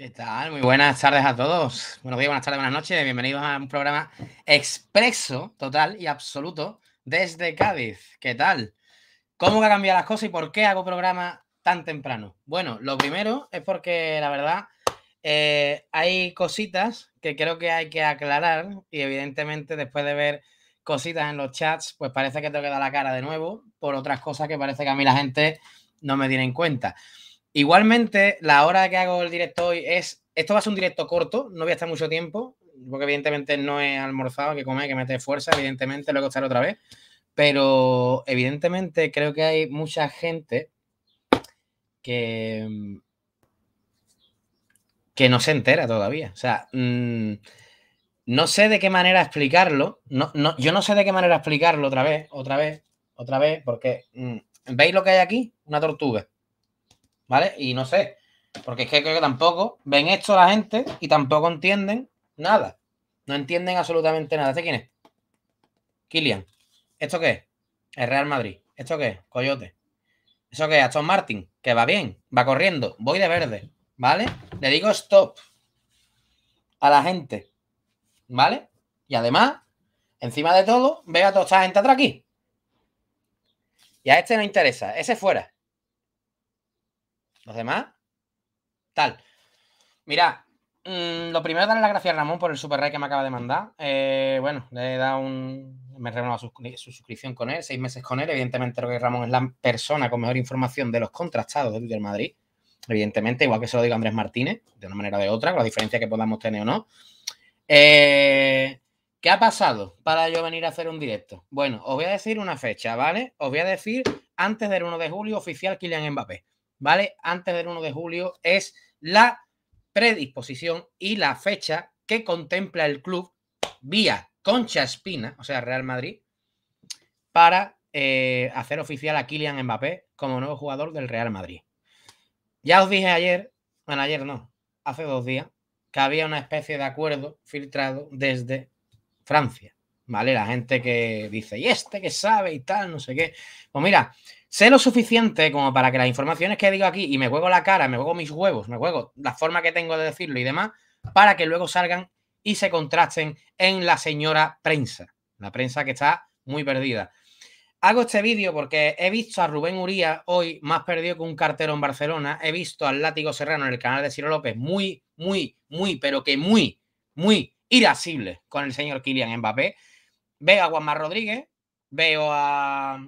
¿Qué tal? Muy buenas tardes a todos. Buenos días, buenas tardes, buenas noches. Bienvenidos a un programa expreso, total y absoluto, desde Cádiz. ¿Qué tal? ¿Cómo que cambiado las cosas y por qué hago programa tan temprano? Bueno, lo primero es porque la verdad eh, hay cositas que creo que hay que aclarar y evidentemente después de ver cositas en los chats, pues parece que tengo que dar la cara de nuevo por otras cosas que parece que a mí la gente no me tiene en cuenta. Igualmente, la hora que hago el directo hoy es. Esto va a ser un directo corto, no voy a estar mucho tiempo, porque evidentemente no he almorzado, que comer, que meter fuerza, evidentemente, luego estar otra vez. Pero evidentemente creo que hay mucha gente que. que no se entera todavía. O sea, mm, no sé de qué manera explicarlo. yo no sé de qué manera explicarlo otra vez, otra vez, otra vez, porque. Mm, ¿Veis lo que hay aquí? Una tortuga. ¿vale? Y no sé, porque es que creo que tampoco ven esto la gente y tampoco entienden nada. No entienden absolutamente nada. ¿Este quién es? Kilian. ¿Esto qué es? El Real Madrid. ¿Esto qué es? Coyote. ¿Eso qué es? Aston Martin, que va bien, va corriendo, voy de verde, ¿vale? Le digo stop a la gente, ¿vale? Y además, encima de todo, ve a toda esta gente atrás aquí. Y a este no interesa, ese fuera. Los demás, tal. Mira, mm, lo primero darle las gracias a Ramón por el super rey que me acaba de mandar. Eh, bueno, le he un. Me he renovado eh, su, suscripción con él, seis meses con él. Evidentemente, creo que Ramón es la persona con mejor información de los contrastados de Twitter Madrid. Evidentemente, igual que se lo diga Andrés Martínez, de una manera o de otra, con la diferencia que podamos tener o no. Eh, ¿Qué ha pasado para yo venir a hacer un directo? Bueno, os voy a decir una fecha, ¿vale? Os voy a decir antes del 1 de julio oficial Kylian Mbappé. ¿vale? Antes del 1 de julio es la predisposición y la fecha que contempla el club vía Concha Espina, o sea, Real Madrid, para eh, hacer oficial a Kylian Mbappé como nuevo jugador del Real Madrid. Ya os dije ayer, bueno, ayer no, hace dos días, que había una especie de acuerdo filtrado desde Francia, ¿vale? La gente que dice, y este que sabe y tal, no sé qué. Pues mira, Sé lo suficiente como para que las informaciones que digo aquí y me juego la cara, me juego mis huevos, me juego la forma que tengo de decirlo y demás, para que luego salgan y se contrasten en la señora prensa, la prensa que está muy perdida. Hago este vídeo porque he visto a Rubén Uría hoy más perdido que un cartero en Barcelona. He visto al Látigo Serrano en el canal de Ciro López muy, muy, muy, pero que muy, muy irasible con el señor Kylian Mbappé. Veo a Juanma Rodríguez, veo a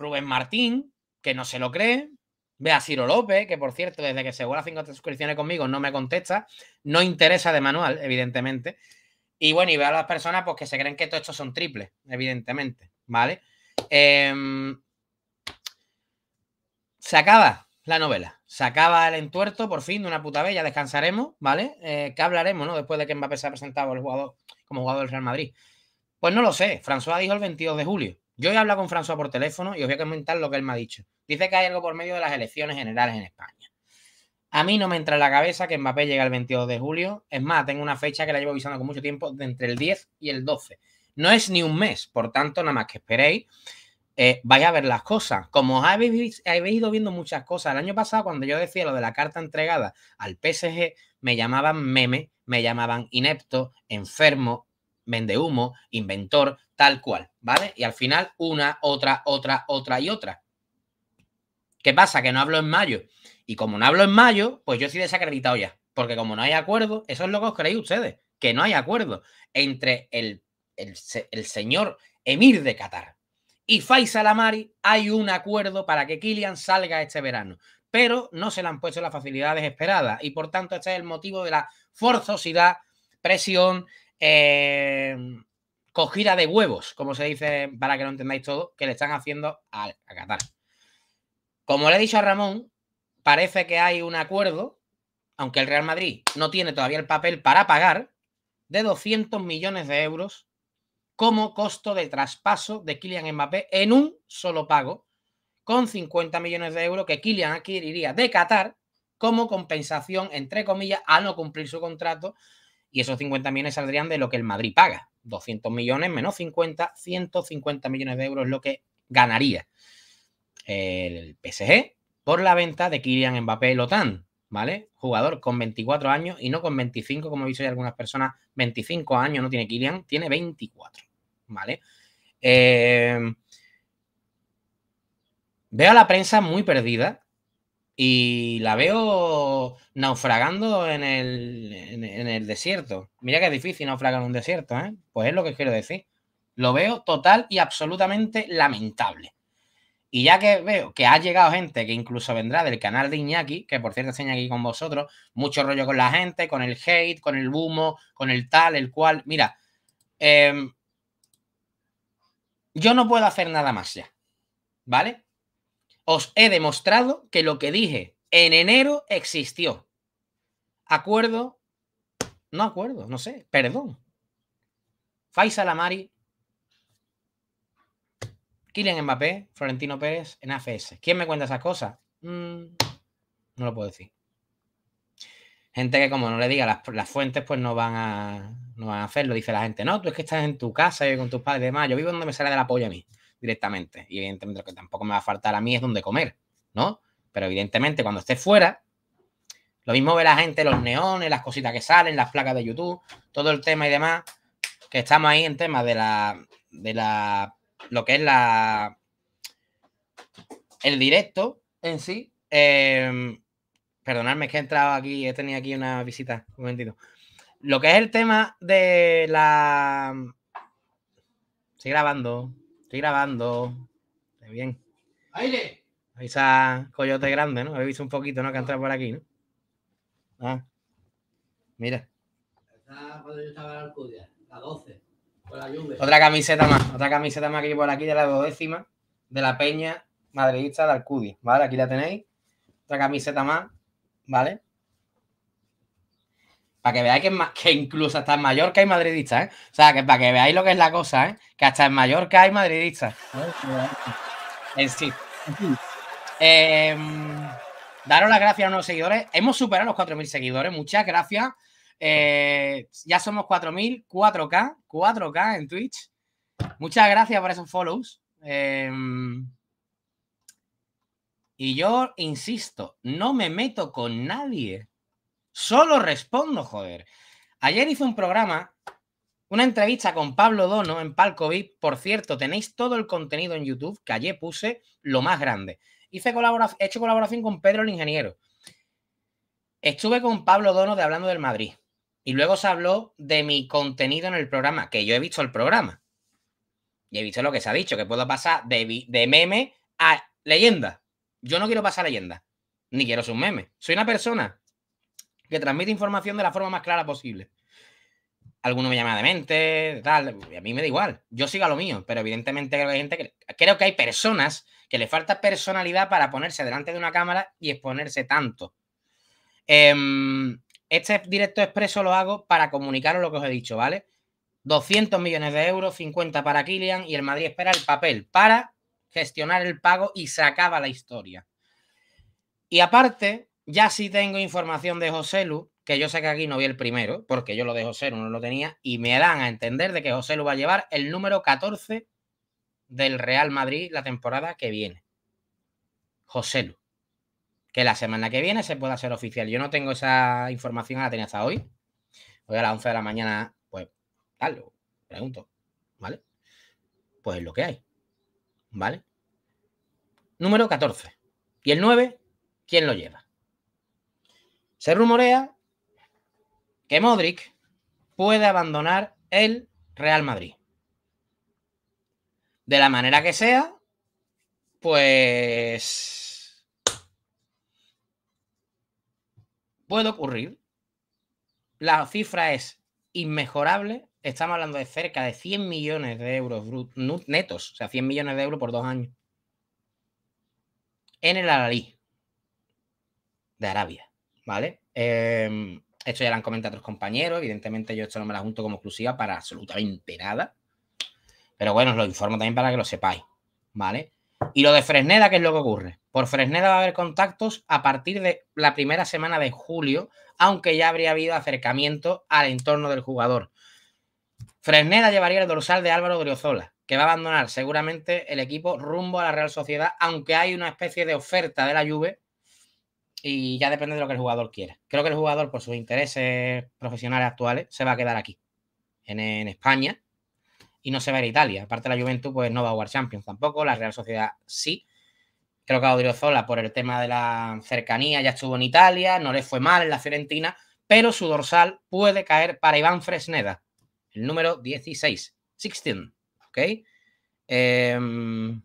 Rubén Martín, que no se lo cree. Ve a Ciro López, que por cierto, desde que se a cinco suscripciones conmigo no me contesta. No interesa de manual, evidentemente. Y bueno, y ve a las personas pues, que se creen que todos estos son triples, evidentemente. ¿Vale? Eh, se acaba la novela. Se acaba el entuerto, por fin, de una puta vez. Ya descansaremos, ¿vale? Eh, ¿Qué hablaremos, no? Después de que Mbappé se ha presentado el jugador, como jugador del Real Madrid. Pues no lo sé. François dijo el 22 de julio. Yo he hablado con François por teléfono y os voy a comentar lo que él me ha dicho. Dice que hay algo por medio de las elecciones generales en España. A mí no me entra en la cabeza que Mbappé llega el 22 de julio. Es más, tengo una fecha que la llevo avisando con mucho tiempo, de entre el 10 y el 12. No es ni un mes, por tanto, nada más que esperéis. Eh, vaya a ver las cosas. Como habéis, habéis, ido viendo muchas cosas, el año pasado cuando yo decía lo de la carta entregada al PSG, me llamaban meme, me llamaban inepto, enfermo, vende humo, inventor, tal cual, ¿vale? Y al final una, otra, otra, otra y otra. ¿Qué pasa? Que no hablo en mayo. Y como no hablo en mayo, pues yo estoy desacreditado ya. Porque como no hay acuerdo, eso es lo que os creéis ustedes, que no hay acuerdo entre el, señor emir de Qatar y Faisal Amari, hay un acuerdo para que Kylian salga este verano. Pero no se le han puesto las facilidades esperadas. Y por tanto, este es el motivo de la forzosidad, presión, Em, cogida de huevos, como se dice para que lo entendáis todo, que le están haciendo a, Qatar. Como le he dicho a Ramón, parece que hay un acuerdo, aunque el Real Madrid no tiene todavía el papel para pagar, de 200 millones de euros como costo de traspaso de Kylian Mbappé en un solo pago, con 50 millones de euros que Kylian adquiriría de Qatar como compensación, entre comillas, Al no cumplir su contrato y esos 50 millones saldrían de lo que el Madrid paga. 200 millones menos 50, 150 millones de euros lo que ganaría el PSG por la venta de Kylian Mbappé Lotán, ¿vale? Jugador con 24 años y no con 25, como he visto ya algunas personas, 25 años no tiene Kylian, tiene 24, ¿vale? Eh, veo a la prensa muy perdida y la veo naufragando en el, desierto. Mira que es difícil naufragar en un desierto, ¿eh? Pues es lo que quiero decir. Lo veo total y absolutamente lamentable. Y ya que veo que ha llegado gente que incluso vendrá del canal de Iñaki, que por cierto enseña aquí con vosotros, mucho rollo con la gente, con el hate, con el humo, con el tal, el cual. Mira, em, yo no puedo hacer nada más ya. ¿Vale? Os he demostrado que lo que dije en enero existió. Acuerdo, no acuerdo, no sé, perdón. Faisal Amari, Kylian Mbappé, Florentino Pérez en AFS. ¿Quién me cuenta esas cosas? Mm, no lo puedo decir. Gente que como no le diga las, fuentes, pues no van, a, no hacerlo. Dice la gente, no, tú es que estás en tu casa y con tus padres y demás. Yo vivo donde me sale de la polla a mí directamente. Y evidentemente lo que tampoco me va a faltar a mí es donde comer, ¿no? Pero evidentemente cuando esté fuera, lo mismo ve la gente, los neones, las cositas que salen, las placas de YouTube, todo el tema y demás, que estamos ahí en tema de la, de la, lo que es la, el directo en sí. Eh, perdonadme, que he entrado aquí, he tenido aquí una visita, un momentito. Lo que es el tema de la... Estoy grabando. Estoy grabando. Está bien. ¡Aire! está Coyote Grande, ¿no? visto un poquito, ¿no? Que entra por aquí, ¿no? Ah. Mira. Está cuando yo estaba en la Alcudia, la 12, por la lluvia. Otra camiseta más, otra camiseta más que llevo por aquí de la duodécima, de la Peña Madridista de Alcudia, ¿vale? Aquí la tenéis. Otra camiseta más, ¿vale? Para que veáis que, incluso hasta en Mallorca hay madridistas, ¿eh? O sea, que para que veáis lo que es la cosa, ¿eh? Que hasta en Mallorca hay madridistas. En eh, sí. Em, daros las gracias a los seguidores. Hemos superado los 4.000 seguidores. Muchas gracias. Eh, ya somos 4.000, 4K, 4K en Twitch. Muchas gracias por esos follows. Em, y yo insisto, no me meto con nadie. Solo respondo, joder. Ayer hice un programa, una entrevista con Pablo Dono en Palco VIP. Por cierto, tenéis todo el contenido en YouTube que ayer puse lo más grande. Hice colaboración, he hecho colaboración con Pedro el Ingeniero. Estuve con Pablo Dono de Hablando del Madrid. Y luego se habló de mi contenido en el programa, que yo he visto el programa. Y he visto lo que se ha dicho, que puedo pasar de, meme a leyenda. Yo no quiero pasar leyenda, ni quiero ser un meme. Soy una persona que transmite información de la forma más clara posible. Alguno me llama mente, tal, a mí me da igual, yo sigo a lo mío, pero evidentemente creo que hay gente que, creo que hay personas que le falta personalidad para ponerse delante de una cámara y exponerse tanto. Em, este directo expreso lo hago para comunicaros lo que os he dicho, ¿vale? 200 millones de euros, 50 para Kilian y el Madrid espera el papel para gestionar el pago y se acaba la historia. Y aparte, ya sí tengo información de José Lu, que yo sé que aquí no vi el primero, porque yo lo de José Lu no lo tenía, y me dan a entender de que José Lu va a llevar el número 14 del Real Madrid la temporada que viene. José Lu. Que la semana que viene se pueda hacer oficial. Yo no tengo esa información, la tenía hasta hoy. Hoy a las 11 de la mañana, pues, tal, pregunto, ¿vale? Pues lo que hay, ¿vale? Número 14. ¿Y el 9? ¿Quién lo lleva? Se rumorea que Modric puede abandonar el Real Madrid. De la manera que sea, pues puede ocurrir. La cifra es inmejorable. Estamos hablando de cerca de 100 millones de euros netos, o sea, 100 millones de euros por dos años. En el Alalí de Arabia. ¿vale? Em, esto ya lo han comentado otros compañeros, evidentemente yo esto no me la junto como exclusiva para absolutamente nada, pero bueno, os lo informo también para que lo sepáis, ¿vale? Y lo de Fresneda, ¿qué es lo que ocurre? Por Fresneda va a haber contactos a partir de la primera semana de julio, aunque ya habría habido acercamiento al entorno del jugador. Fresneda llevaría el dorsal de Álvaro Griozola, que va a abandonar seguramente el equipo rumbo a la Real Sociedad, aunque hay una especie de oferta de la lluvia y ya depende de lo que el jugador quiera. Creo que el jugador, por sus intereses profesionales actuales, se va a quedar aquí, en, España, y no se va a ir a Italia. Aparte, la Juventus pues, no va a jugar Champions tampoco, la Real Sociedad sí. Creo que Zola, por el tema de la cercanía, ya estuvo en Italia, no le fue mal en la Fiorentina, pero su dorsal puede caer para Iván Fresneda, el número 16, 16, ¿ok? Eh,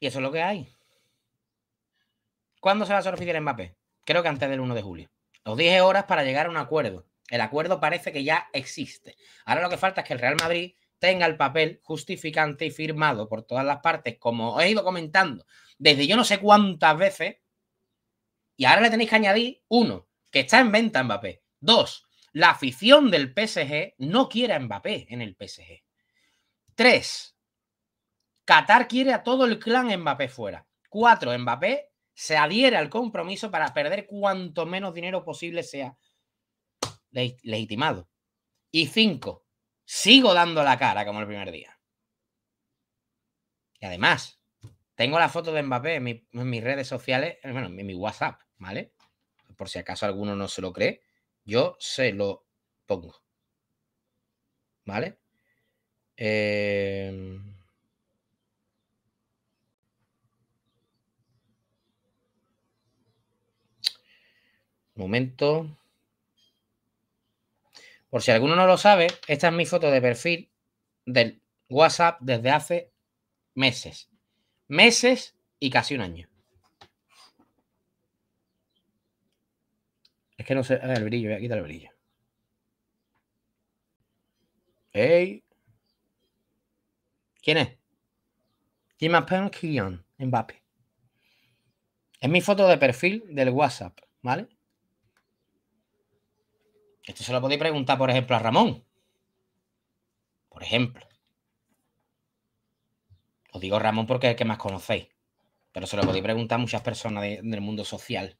Y eso es lo que hay. ¿Cuándo se va a hacer Mbappé? Creo que antes del 1 de julio. Los dije horas para llegar a un acuerdo. El acuerdo parece que ya existe. Ahora lo que falta es que el Real Madrid tenga el papel justificante y firmado por todas las partes, como he ido comentando desde yo no sé cuántas veces. Y ahora le tenéis que añadir, uno, que está en venta Mbappé. Dos, la afición del PSG no quiere a Mbappé en el PSG. Tres, Qatar quiere a todo el clan Mbappé fuera. Cuatro, Mbappé se adhiere al compromiso para perder cuanto menos dinero posible sea legitimado. Y cinco, sigo dando la cara como el primer día. Y además, tengo la foto de Mbappé en, en mis redes sociales, bueno, en mi WhatsApp, ¿vale? Por si acaso alguno no se lo cree, yo se lo pongo. ¿Vale? Eh... Momento. Por si alguno no lo sabe, esta es mi foto de perfil del WhatsApp desde hace meses. Meses y casi un año. Es que no sé. A el brillo, voy a quitar el brillo. ¡Ey! ¿Quién es? Jim Kion, Mbappé. Es mi foto de perfil del WhatsApp, ¿vale? Esto se lo podéis preguntar, por ejemplo, a Ramón. Por ejemplo. Os digo Ramón porque es el que más conocéis. Pero se lo podéis preguntar a muchas personas del mundo social.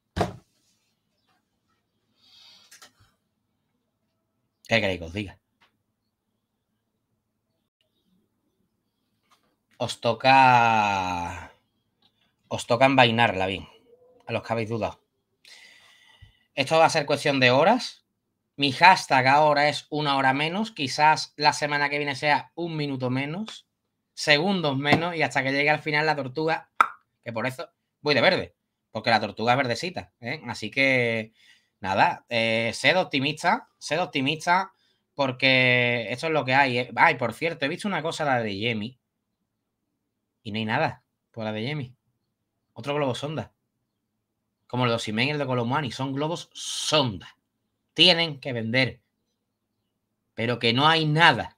¿Qué queréis que os diga? Os toca. Os toca envainarla bien. A los que habéis dudado. Esto va a ser cuestión de horas. Mi hashtag ahora es una hora menos, quizás la semana que viene sea un minuto menos, segundos menos y hasta que llegue al final la tortuga, que por eso voy de verde, porque la tortuga es verdecita. ¿eh? Así que nada, eh, sed optimista, sed optimista porque eso es lo que hay. ¿eh? Ay, por cierto, he visto una cosa, la de Yemi, y no hay nada por pues la de Yemi. Otro globo sonda. Como el de Simen y el de Colomani, son globos sonda tienen que vender, pero que no hay nada,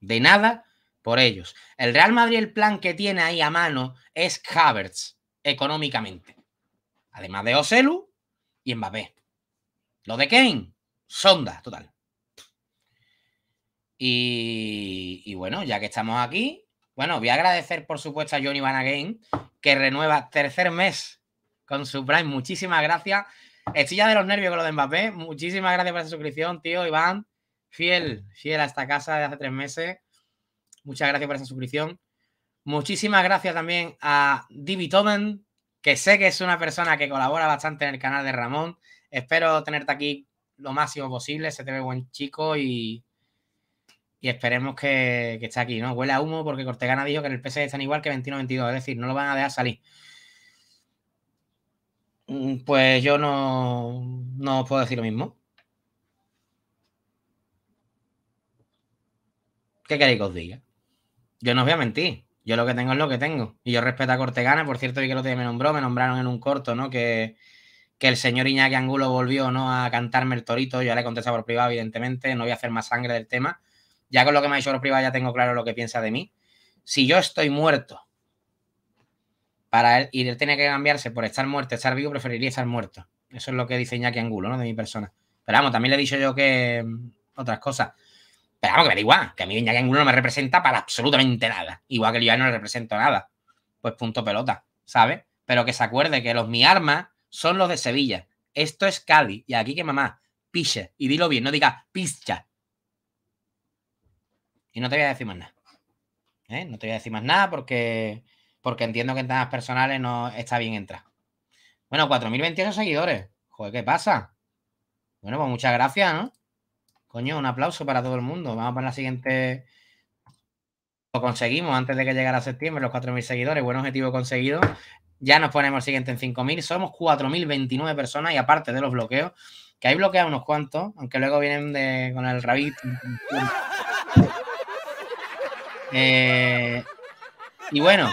de nada por ellos. El Real Madrid, el plan que tiene ahí a mano es Havertz económicamente, además de Oselu y Mbappé. Lo de Kane, sonda total. Y, bueno, ya que estamos aquí, bueno, voy a agradecer por supuesto a Johnny Van que renueva tercer mes con su Prime. Muchísimas gracias. Estilla de los nervios con lo de Mbappé. Muchísimas gracias por esa suscripción, tío Iván. Fiel, fiel a esta casa de hace tres meses. Muchas gracias por esa suscripción. Muchísimas gracias también a Divi Tomen, que sé que es una persona que colabora bastante en el canal de Ramón. Espero tenerte aquí lo máximo posible. Se te ve buen chico y, esperemos que, esté aquí, ¿no? Huele a humo porque Cortegana dijo que en el PC están igual que 21-22, es decir, no lo van a dejar salir. Mm, pues yo no, no puedo decir lo mismo. ¿Qué queréis que os diga? Yo no os voy a mentir. Yo lo que tengo es lo que tengo. Y yo respeto a Cortegana. Por cierto, vi que lo día me nombró. Me nombraron en un corto, ¿no? Que, que el señor Iñaki Angulo volvió, ¿no? A cantarme el torito. Yo ya he contestado por privado, evidentemente. No voy a hacer más sangre del tema. Ya con lo que me ha dicho por privado ya tengo claro lo que piensa de mí. Si yo estoy muerto para él, y él tenía que cambiarse por estar muerto, estar vivo, preferiría estar muerto. Eso es lo que dice que Angulo, ¿no? De mi persona. Pero vamos, también le he dicho yo que mm, otras cosas. Pero vamos, que me da igual, que a mí Iñaki Angulo no me representa para absolutamente nada. Igual que yo no le represento nada. Pues punto pelota, ¿sabes? Pero que se acuerde que los mi armas son los de Sevilla. Esto es Cali. Y aquí que mamá, piche. Y dilo bien, no diga picha. Y no te voy a decir más nada. ¿eh? No te voy a decir más nada porque porque entiendo que en temas personales no está bien entrar. Bueno, 4.028 seguidores. Joder, ¿qué pasa? Bueno, pues muchas gracias, ¿no? Coño, un aplauso para todo el mundo. Vamos para la siguiente. Lo conseguimos antes de que llegara septiembre, los 4.000 seguidores. Buen objetivo conseguido. Ya nos ponemos el siguiente en 5.000. Somos 4.029 personas y aparte de los bloqueos, que hay bloqueados unos cuantos, aunque luego vienen con el rabito. eh, y bueno,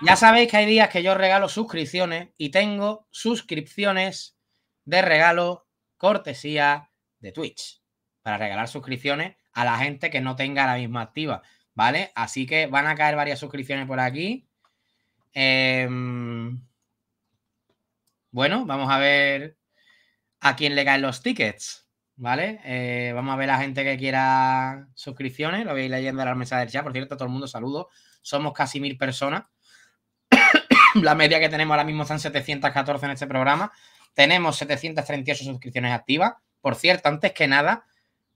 ya sabéis que hay días que yo regalo suscripciones y tengo suscripciones de regalo cortesía de Twitch para regalar suscripciones a la gente que no tenga la misma activa, ¿vale? Así que van a caer varias suscripciones por aquí. Em, bueno, vamos a ver a quién le caen los tickets, ¿vale? Eh, vamos a ver a la gente que quiera suscripciones. Lo veis leyendo en la mesa del chat. Por cierto, todo el mundo saludo somos casi mil personas. la media que tenemos ahora mismo son 714 en este programa. Tenemos 738 suscripciones activas. Por cierto, antes que nada,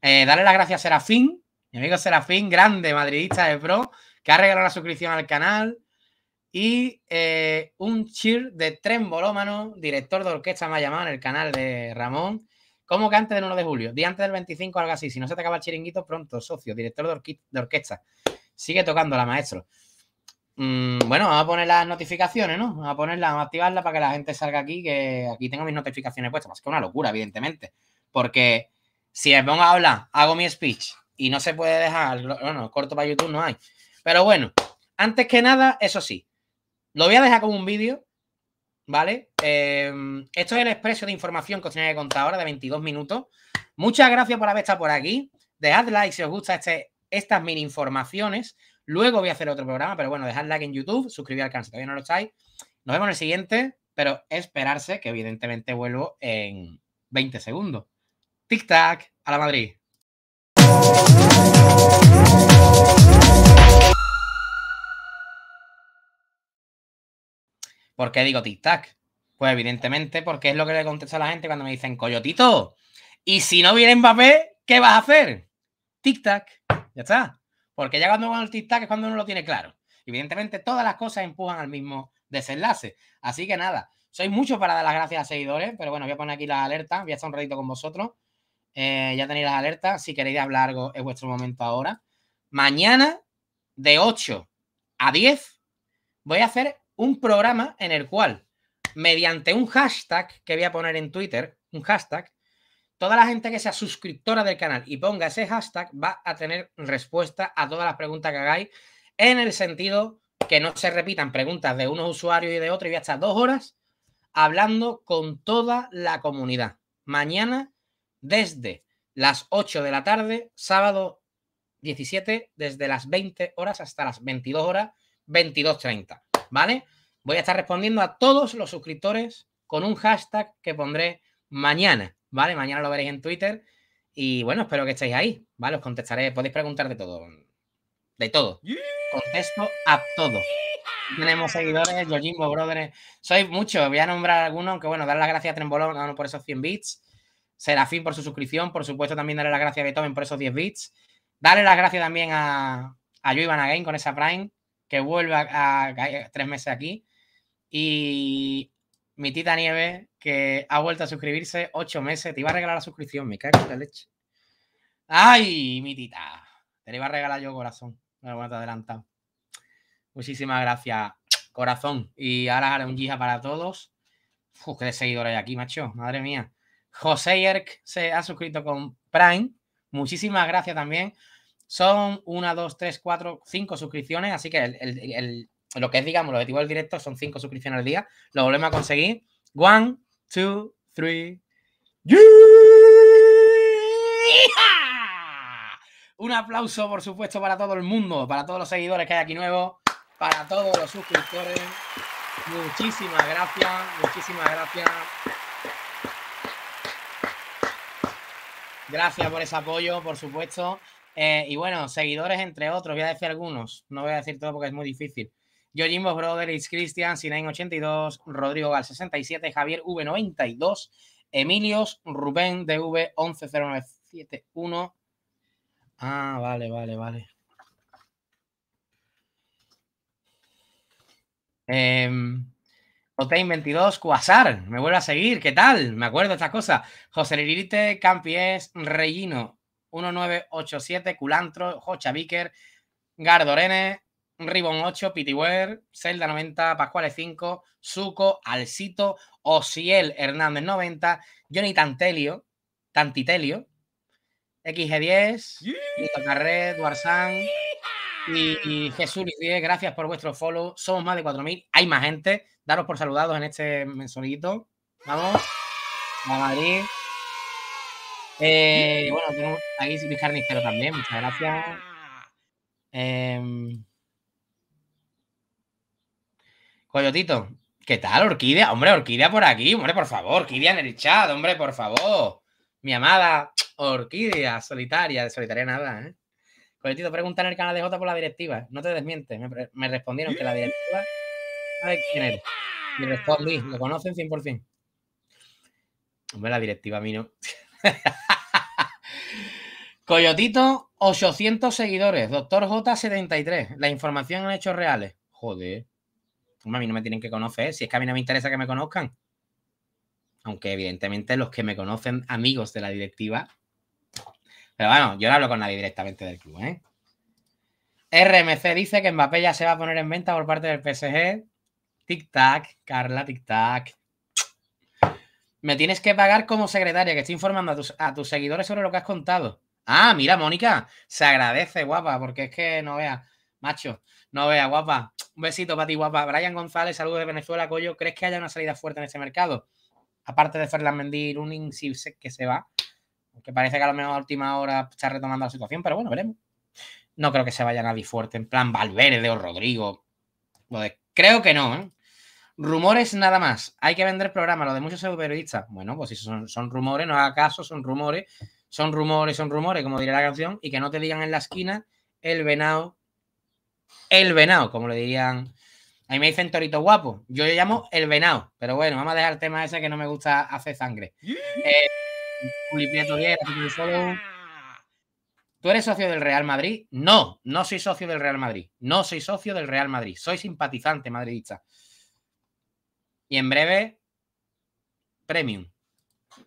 eh, darle las gracias a Serafín, mi amigo Serafín, grande madridista de pro, que ha regalado la suscripción al canal. Y eh, un cheer de Tren Bolómano, director de orquesta me ha llamado en el canal de Ramón. como que antes del 1 de julio? Día antes del 25, algo así. Si no se te acaba el chiringuito, pronto, socio, director de orquesta. Sigue tocando la maestro. Mm, bueno, vamos a poner las notificaciones, ¿no? Vamos a ponerlas, vamos a activarlas para que la gente salga aquí, que aquí tengo mis notificaciones puestas. Más que una locura, evidentemente. Porque si me pongo a hablar, hago mi speech y no se puede dejar, bueno, corto para YouTube no hay. Pero bueno, antes que nada, eso sí, lo voy a dejar como un vídeo, ¿vale? Em, esto es el expreso de información que os tenía que contar ahora de 22 minutos. Muchas gracias por haber estado por aquí. Dejad like si os gusta este estas mini informaciones. Luego voy a hacer otro programa, pero bueno, dejad like en YouTube, suscribir al canal si todavía no lo estáis. Nos vemos en el siguiente, pero esperarse que evidentemente vuelvo en 20 segundos. Tic-tac, a la Madrid. ¿Por qué digo tic-tac? Pues evidentemente porque es lo que le contesto a la gente cuando me dicen, Coyotito, y si no viene Mbappé, ¿qué vas a hacer? Tic-tac. Ya está. Porque ya cuando uno al tic es cuando uno lo tiene claro. Evidentemente, todas las cosas empujan al mismo desenlace. Así que nada, soy mucho para dar las gracias a seguidores, pero bueno, voy a poner aquí las alertas, voy a estar un ratito con vosotros. Eh, ya tenéis las alertas. Si queréis hablar algo, es vuestro momento ahora. Mañana, de 8 a 10, voy a hacer un programa en el cual, mediante un hashtag que voy a poner en Twitter, un hashtag, toda la gente que sea suscriptora del canal y ponga ese hashtag va a tener respuesta a todas las preguntas que hagáis en el sentido que no se repitan preguntas de unos usuarios y de otros y voy a estar dos horas hablando con toda la comunidad. Mañana desde las 8 de la tarde, sábado 17, desde las 20 horas hasta las 22 horas, 22.30, ¿vale? Voy a estar respondiendo a todos los suscriptores con un hashtag que pondré mañana. ¿vale? Mañana lo veréis en Twitter. Y bueno, espero que estéis ahí, ¿vale? Os contestaré, podéis preguntar de todo. De todo. Contesto a todo. Tenemos seguidores, Jimbo Brothers. Sois muchos, voy a nombrar algunos, que bueno, dar las gracias a Trembolón por esos 100 bits. Serafín por su suscripción, por supuesto también darle las gracias a Beethoven por esos 10 bits. Darle las gracias también a, a Joivan Again con esa Prime, que vuelve a, tres meses aquí. Y mi tita Nieve, que ha vuelto a suscribirse ocho meses. Te iba a regalar la suscripción, me cae de la leche. ¡Ay, mi tita! Te la iba a regalar yo, corazón. Bueno, voy a adelantar Muchísimas gracias, corazón. Y ahora un giga para todos. Uf, qué seguidores hay aquí, macho. Madre mía. José Yerk se ha suscrito con Prime. Muchísimas gracias también. Son una, dos, tres, cuatro, cinco suscripciones. Así que lo que es, digamos, el objetivo del directo son cinco suscripciones al día. Lo volvemos a conseguir. Juan, two, three. Un aplauso, por supuesto, para todo el mundo, para todos los seguidores que hay aquí nuevos, para todos los suscriptores. Muchísimas gracias, muchísimas gracias. Gracias por ese apoyo, por supuesto. Eh, y bueno, seguidores entre otros, voy a decir algunos, no voy a decir todo porque es muy difícil. Yojimbo Brothers, Cristian, Sinain82, Rodrigo Gal67, Javier V92, Emilios, Rubén DV110971. Ah, vale, vale, vale. Em, Otein22, Cuasar, me vuelve a seguir, ¿qué tal? Me acuerdo de estas cosas. José Lirite, Campies, Regino, 1987, Culantro, Jocha Vicker, Gardorene, ribon 8, Pityware, Zelda 90, Pascuales 5, Suco, Alcito, Osiel Hernández 90, Johnny Tantelio, Tantitelio, XG10, Lito Carré, Duarzán y, Jesús 10. Gracias por vuestro follow. Somos más de 4.000. Hay más gente. Daros por saludados en este mensolito. Vamos. A Madrid. Eh, bueno, tenemos ahí Luis Carnicero también. Muchas gracias. Eh, Coyotito, ¿qué tal, Orquídea? Hombre, Orquídea por aquí, hombre, por favor, Orquídea en el chat, hombre, por favor. Mi amada Orquídea, solitaria, de solitaria nada, ¿eh? Coyotito, pregunta en el canal de J por la directiva, no te desmientes, me, respondieron que la directiva... ¿Sabes quién eres? Y respondí, lo conocen 100%. Hombre, la directiva a mí no. Coyotito, 800 seguidores. Doctor J, 73. La información en hechos reales. Joder a mí no me tienen que conocer, si es que a mí no me interesa que me conozcan. Aunque evidentemente los que me conocen, amigos de la directiva. Pero bueno, yo no hablo con nadie directamente del club, ¿eh? RMC dice que Mbappé ya se va a poner en venta por parte del PSG. Tic-tac, Carla, tic-tac. Me tienes que pagar como secretaria, que estoy informando a tus, a tus seguidores sobre lo que has contado. Ah, mira, Mónica, se agradece, guapa, porque es que no vea macho. No vea, guapa. Un besito para ti, guapa. Brian González, saludos de Venezuela, Coyo. ¿Crees que haya una salida fuerte en ese mercado? Aparte de Ferland Mendir, un Insipsec que se va. que parece que a lo mejor a última hora está retomando la situación, pero bueno, veremos. No creo que se vaya nadie fuerte, en plan Valverde o Rodrigo. creo que no, ¿eh? Rumores nada más. Hay que vender programa, lo de muchos periodistas. Bueno, pues si son, son rumores, no haga caso, son rumores, son rumores, son rumores, como diría la canción, y que no te digan en la esquina el venado el venado, como le dirían. Ahí me dicen torito guapo. Yo le llamo el venado. Pero bueno, vamos a dejar el tema ese que no me gusta hacer sangre. Eh, ¿Tú eres socio del Real Madrid? No, no soy socio del Real Madrid. No soy socio del Real Madrid. Soy simpatizante madridista. Y en breve, premium.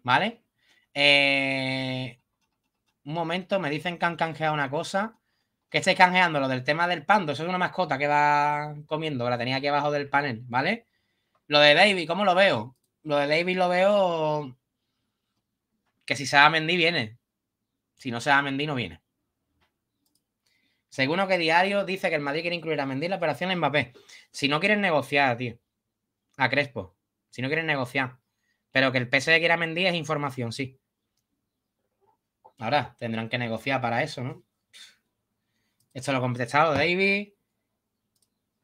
¿Vale? Eh, un momento, me dicen que han canjeado una cosa que estáis canjeando lo del tema del pando, eso es una mascota que va comiendo, la tenía aquí abajo del panel, ¿vale? Lo de David, ¿cómo lo veo? Lo de David lo veo que si se va a Mendy viene. Si no se va a Mendy no viene. Según lo que Diario dice que el Madrid quiere incluir a Mendy en la operación en Mbappé. Si no quieren negociar, tío. A Crespo. Si no quieren negociar. Pero que el PSG quiera Mendy es información, sí. Ahora tendrán que negociar para eso, ¿no? Esto lo he contestado, David.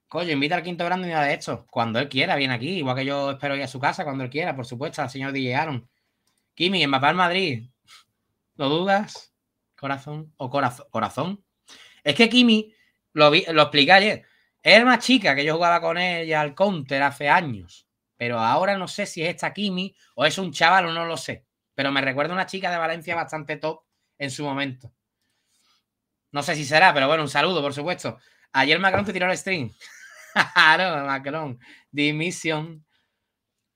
Coño, invita al quinto grande y de esto. Cuando él quiera, viene aquí. Igual que yo espero ir a su casa cuando él quiera, por supuesto, al señor DJ Aaron. Kimi, en Mapal Madrid. No dudas? Corazón. ¿O corazón? corazón? Es que Kimi, lo, vi, lo expliqué ayer. Era una chica que yo jugaba con ella al counter hace años. Pero ahora no sé si es esta Kimi o es un chaval o no lo sé. Pero me recuerda una chica de Valencia bastante top en su momento. No sé si será, pero bueno, un saludo, por supuesto. Ayer Macron te tiró el stream. No, Macron. Dimisión.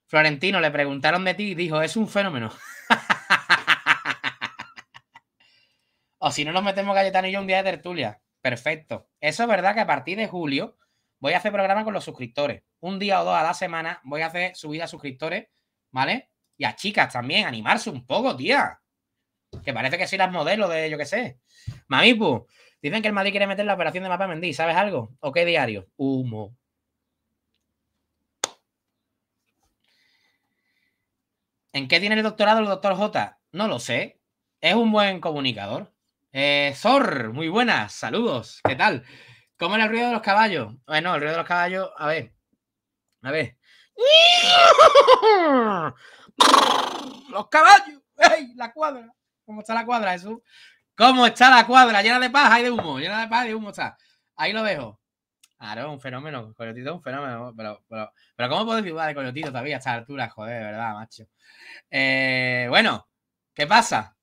Florentino, le preguntaron de ti y dijo, es un fenómeno. o si no nos metemos Galletano y yo un día de tertulia. Perfecto. Eso es verdad que a partir de julio voy a hacer programa con los suscriptores. Un día o dos a la semana voy a hacer subida a suscriptores, ¿vale? Y a chicas también, animarse un poco, tía. Que parece que sí las modelos de yo qué sé. Mamipu, dicen que el Madrid quiere meter la operación de Mapa Mendí, ¿Sabes algo? ¿O qué diario? Humo. ¿En qué tiene el doctorado el doctor J? No lo sé. Es un buen comunicador. Eh, Zor, muy buenas. Saludos. ¿Qué tal? ¿Cómo era el ruido de los caballos? Bueno, el ruido de los caballos. A ver. A ver. ¡Los caballos! ¡Ey! La cuadra. ¿Cómo está la cuadra, Jesús? ¿Cómo está la cuadra? Llena de paja y de humo, llena de paja y de humo está. Ahí lo dejo. Claro, un fenómeno, Coyotito un fenómeno, pero, ¿cómo puedo decir de Coyotito todavía a esta altura? Joder, de verdad, macho. Eh, bueno, ¿qué pasa?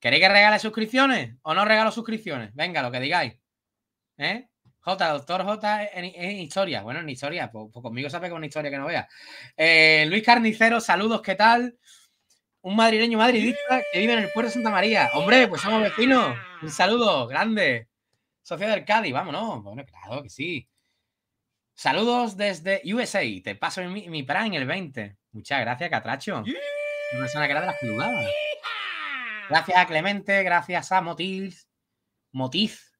¿Queréis que regale suscripciones o no regalo suscripciones? Venga, lo que digáis. ¿Eh? J, doctor J en, historia. Bueno, en historia, pues, pues conmigo sabe una historia que no vea. Eh, Luis Carnicero, saludos, ¿qué tal? un madrileño madridista que vive en el puerto de Santa María. Hombre, pues somos vecinos. Un saludo grande. Sofía del Cádiz, vámonos. Bueno, claro que sí. Saludos desde USA. Te paso mi, mi en el 20. Muchas gracias, Catracho. Una persona que era de las Gracias a Clemente, gracias a Motiz, Motiz,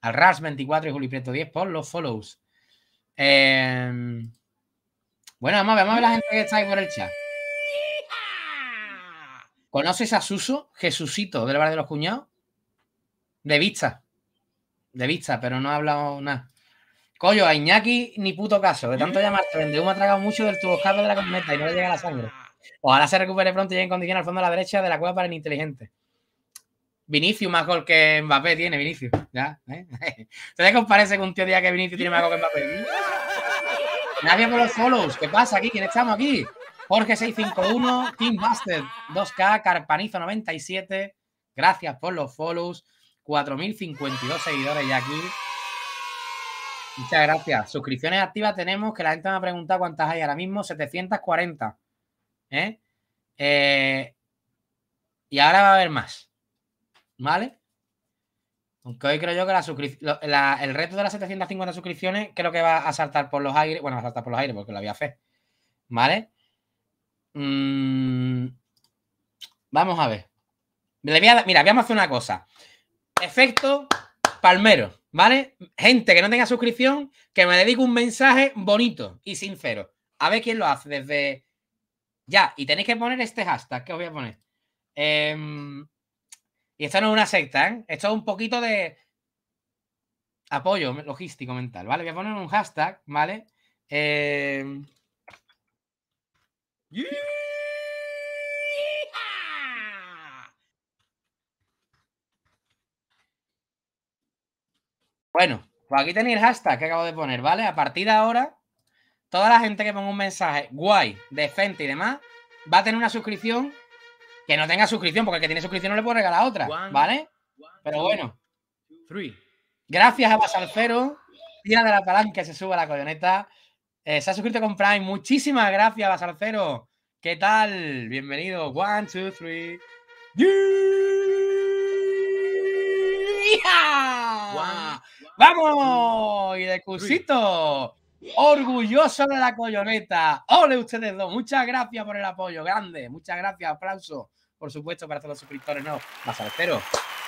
al Ras24 y Juli 10 por los follows. Em, bueno, vamos vamos a ver la gente que está ahí por el chat. ¿Conoces a Suso, Jesucito, del barrio de los cuñados? De vista. De vista, pero no ha hablado nada. Coño, a Iñaki ni puto caso. De tanto llamarte, vende humo ha tragado mucho del tubo de la cometa y no le llega la sangre. Ojalá se recupere pronto y llegue en condición al fondo a la derecha de la cueva para el inteligente. Vinicius más gol que Mbappé tiene, Vinicius. ¿Ya? ¿Eh? ¿Te parece que un tío diga que Vinicius tiene más gol que Mbappé? Nadie por los solos. ¿Qué pasa aquí? ¿Quién estamos aquí? Jorge651, Team Master 2K, Carpanizo97, gracias por los follows, 4052 seguidores ya aquí. Muchas gracias. Suscripciones activas tenemos, que la gente me ha preguntado cuántas hay ahora mismo, 740. ¿Eh? Eh, y ahora va a haber más. ¿Vale? Aunque hoy creo yo que el resto de las 750 suscripciones creo que va a saltar por los aires. Bueno, va a saltar por los aires porque lo había fe. ¿Vale? Mm, vamos a ver. mira, vamos a hacer una cosa. Efecto palmero, ¿vale? Gente que no tenga suscripción, que me dedique un mensaje bonito y sincero. A ver quién lo hace desde ya. Y tenéis que poner este hashtag que os voy a poner. Em, y esto no es una secta, ¿eh? Esto es un poquito de apoyo logístico mental, ¿vale? Voy a poner un hashtag, ¿vale? Eh, bueno, pues aquí tenéis el hashtag que acabo de poner, ¿vale? A partir de ahora, toda la gente que ponga un mensaje guay, decente y demás, va a tener una suscripción que no tenga suscripción, porque el que tiene suscripción no le puede regalar otra, ¿vale? Pero bueno. Gracias a Basalfero. Tira de la palanca, se sube la coyoneta. Eh, se ha suscrito con Prime. Muchísimas gracias, Basarcero. ¿Qué tal? Bienvenido. One, two, three. ¡Vamos! Y de Cusito Orgulloso de la coyoneta. ¡Ole ustedes dos! Muchas gracias por el apoyo. Grande. Muchas gracias. Aplauso, por supuesto, para todos los suscriptores. No, Basarcero.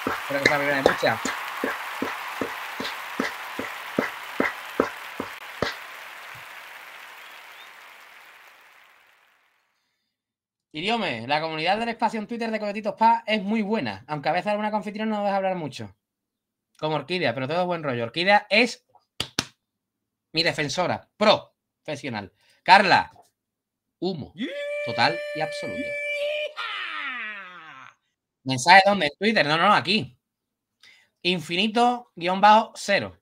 Espero que sea de muchas. Idiome, la comunidad del espacio en Twitter de Coletitos Paz es muy buena, aunque a veces alguna confitina no deja hablar mucho. Como Orquídea, pero todo es buen rollo. Orquídea es mi defensora, profesional. Carla, humo, total y absoluto. ¿Mensaje dónde? Twitter, no, no, no, aquí. Infinito guión bajo cero.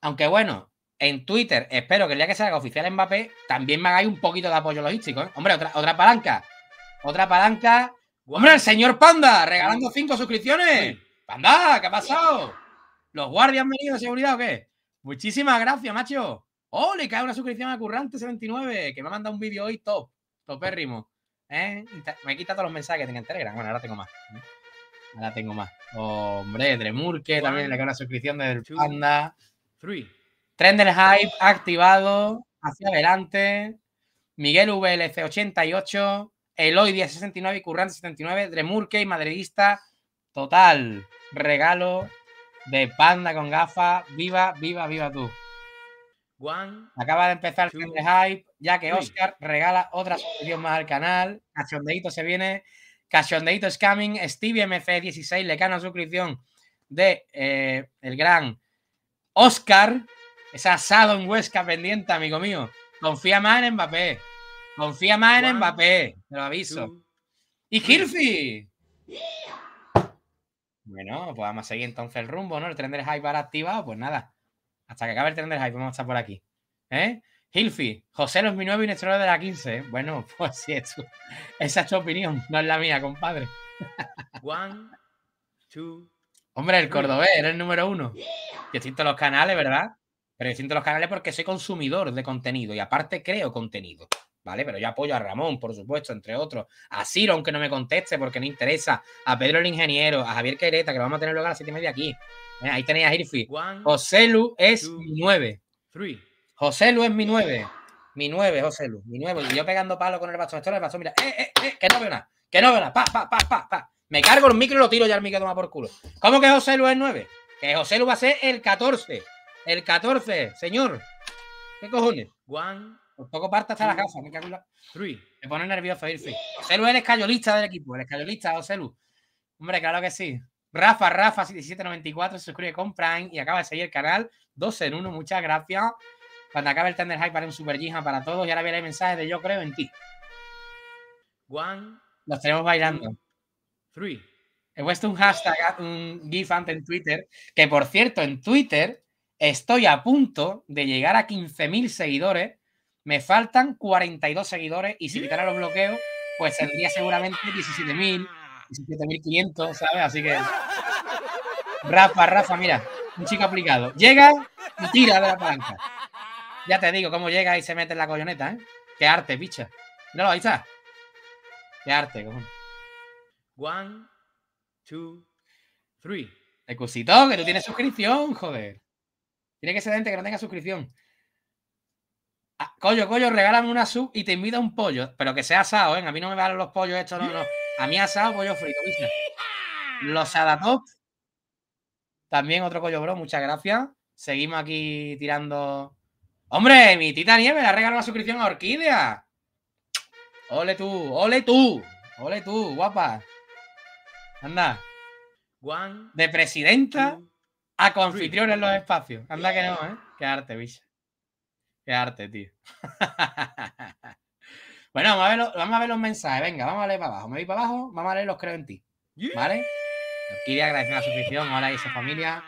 Aunque bueno, en Twitter, espero que el día que salga oficial Mbappé, también me hagáis un poquito de apoyo logístico. ¿eh? Hombre, otra, otra palanca. Otra palanca. Hombre, el señor Panda, regalando cinco suscripciones. Panda, ¿qué ha pasado? ¿Los guardias han venido de seguridad o qué? Muchísimas gracias, macho. ¡Oh, le cae una suscripción a Currante79! Que me ha mandado un vídeo hoy top, topérrimo. ¿eh? Me quita todos los mensajes que tengo en Telegram. Bueno, ahora tengo más. ¿eh? Ahora tengo más. Hombre, Dremurke también le cae una suscripción del Panda. free Trend hype activado, hacia adelante. Miguel VLC 88, Eloy 69 y Currante 79, Dremurke y Madridista. Total, regalo de panda con gafa. Viva, viva, viva tú. Juan. Acaba de empezar el trend hype, ya que Oscar regala otra suscripción más al canal. Cachondeito se viene. Cachondeito es coming. Stevie MF 16 le gana suscripción de eh, el gran Oscar. Esa asado en Huesca pendiente, amigo mío. Confía más en Mbappé. Confía más en Mbappé. Te lo aviso. ¡Y Hilfi. Bueno, pues vamos a seguir entonces el rumbo, ¿no? El tren del hype ahora activado, pues nada. Hasta que acabe el tren del hype, vamos a estar por aquí. ¿Eh? Hilfi, José los mi y Néstor de la 15. ¿eh? Bueno, pues si es esa es tu opinión, no es la mía, compadre. One, two, Hombre, el cordobés, Eres el número uno. Y los canales, ¿verdad? Pero yo siento los canales porque soy consumidor de contenido y aparte creo contenido, ¿vale? Pero yo apoyo a Ramón, por supuesto, entre otros. A Ciro, aunque no me conteste porque no interesa. A Pedro el Ingeniero, a Javier Quereta, que lo vamos a tener luego a las 7 y media aquí. Eh, ahí tenéis a Hirfi. José Lu es mi 9. José Lu es mi 9. Mi 9, José Lu. Mi 9. Y yo pegando palo con el bastón. Esto el bastón, mira. Eh, eh, eh, que no veo nada. Que no veo nada. Pa, pa, pa, pa, pa. Me cargo el micro y lo tiro ya al que toma por culo. ¿Cómo que José Lu es 9? Que José Lu va a ser el 14. El 14, señor. ¿Qué cojones? Juan. Pues poco parte hasta la casa, me cago Three. Me pone nervioso irse. Ocelu eres el del equipo, el o oh, celu Hombre, claro que sí. Rafa, Rafa, 1794, se suscribe con Prime y acaba de seguir el canal 2 en 1. Muchas gracias. Cuando acabe el Tender High para un Super Gija para todos y ahora viene el mensaje de Yo creo en ti. One. Los tenemos bailando. Three. He puesto un hashtag, un GIF en Twitter, que por cierto, en Twitter Estoy a punto de llegar a 15.000 seguidores. Me faltan 42 seguidores y si quitara los bloqueos, pues tendría seguramente 17.000, 17.500, ¿sabes? Así que... Rafa, Rafa, mira, un chico aplicado. Llega y tira de la palanca. Ya te digo cómo llega y se mete en la colloneta, ¿eh? Qué arte, picha. Míralo, ahí está. Qué arte, cojón. One, two, three. Ecusito, que tú tienes suscripción, joder. Tiene que ser gente que no tenga suscripción. Ah, collo, Coyo, regálame una sub y te invita un pollo, pero que sea asado, ¿eh? A mí no me valen los pollos estos, no, A mí asado, pollo frito, ¿viste? Los dado. También otro collo, bro, muchas gracias. Seguimos aquí tirando. ¡Hombre, mi tita Me la regala una suscripción a Orquídea! ¡Ole tú! ¡Ole tú! ¡Ole tú, guapa! Anda. One, de presidenta. A Confitrión en los espacios. Anda que no, ¿eh? Qué arte, bicha. Qué arte, tío. bueno, vamos a, ver los, mensajes. Venga, vamos a leer para abajo. Me voy para abajo, vamos a leer los creo en ti. ¿Vale? quería agradecer la suscripción. Ahora Hola, y familia.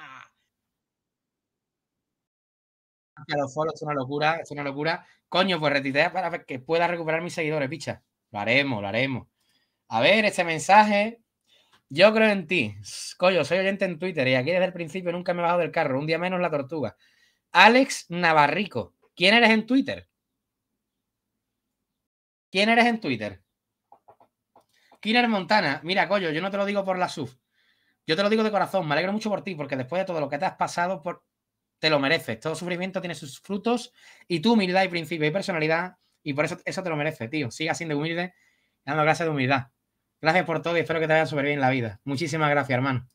los foros, es una locura, es una locura. Coño, pues retitear para que pueda recuperar mis seguidores, bicha. Lo haremos, lo haremos. A ver, este mensaje yo creo en ti. Coyo, soy oyente en Twitter y aquí desde el principio nunca me he bajado del carro. Un día menos la tortuga. Alex Navarrico. ¿Quién eres en Twitter? ¿Quién eres en Twitter? Kiner Montana. Mira, Coyo, yo no te lo digo por la sub. Yo te lo digo de corazón. Me alegro mucho por ti porque después de todo lo que te has pasado, por... te lo mereces. Todo sufrimiento tiene sus frutos y tu humildad y principio y personalidad. Y por eso eso te lo merece, tío. Siga siendo humilde, dando gracias de humildad. Gracias por todo y espero que te vaya súper bien la vida. Muchísimas gracias, hermano.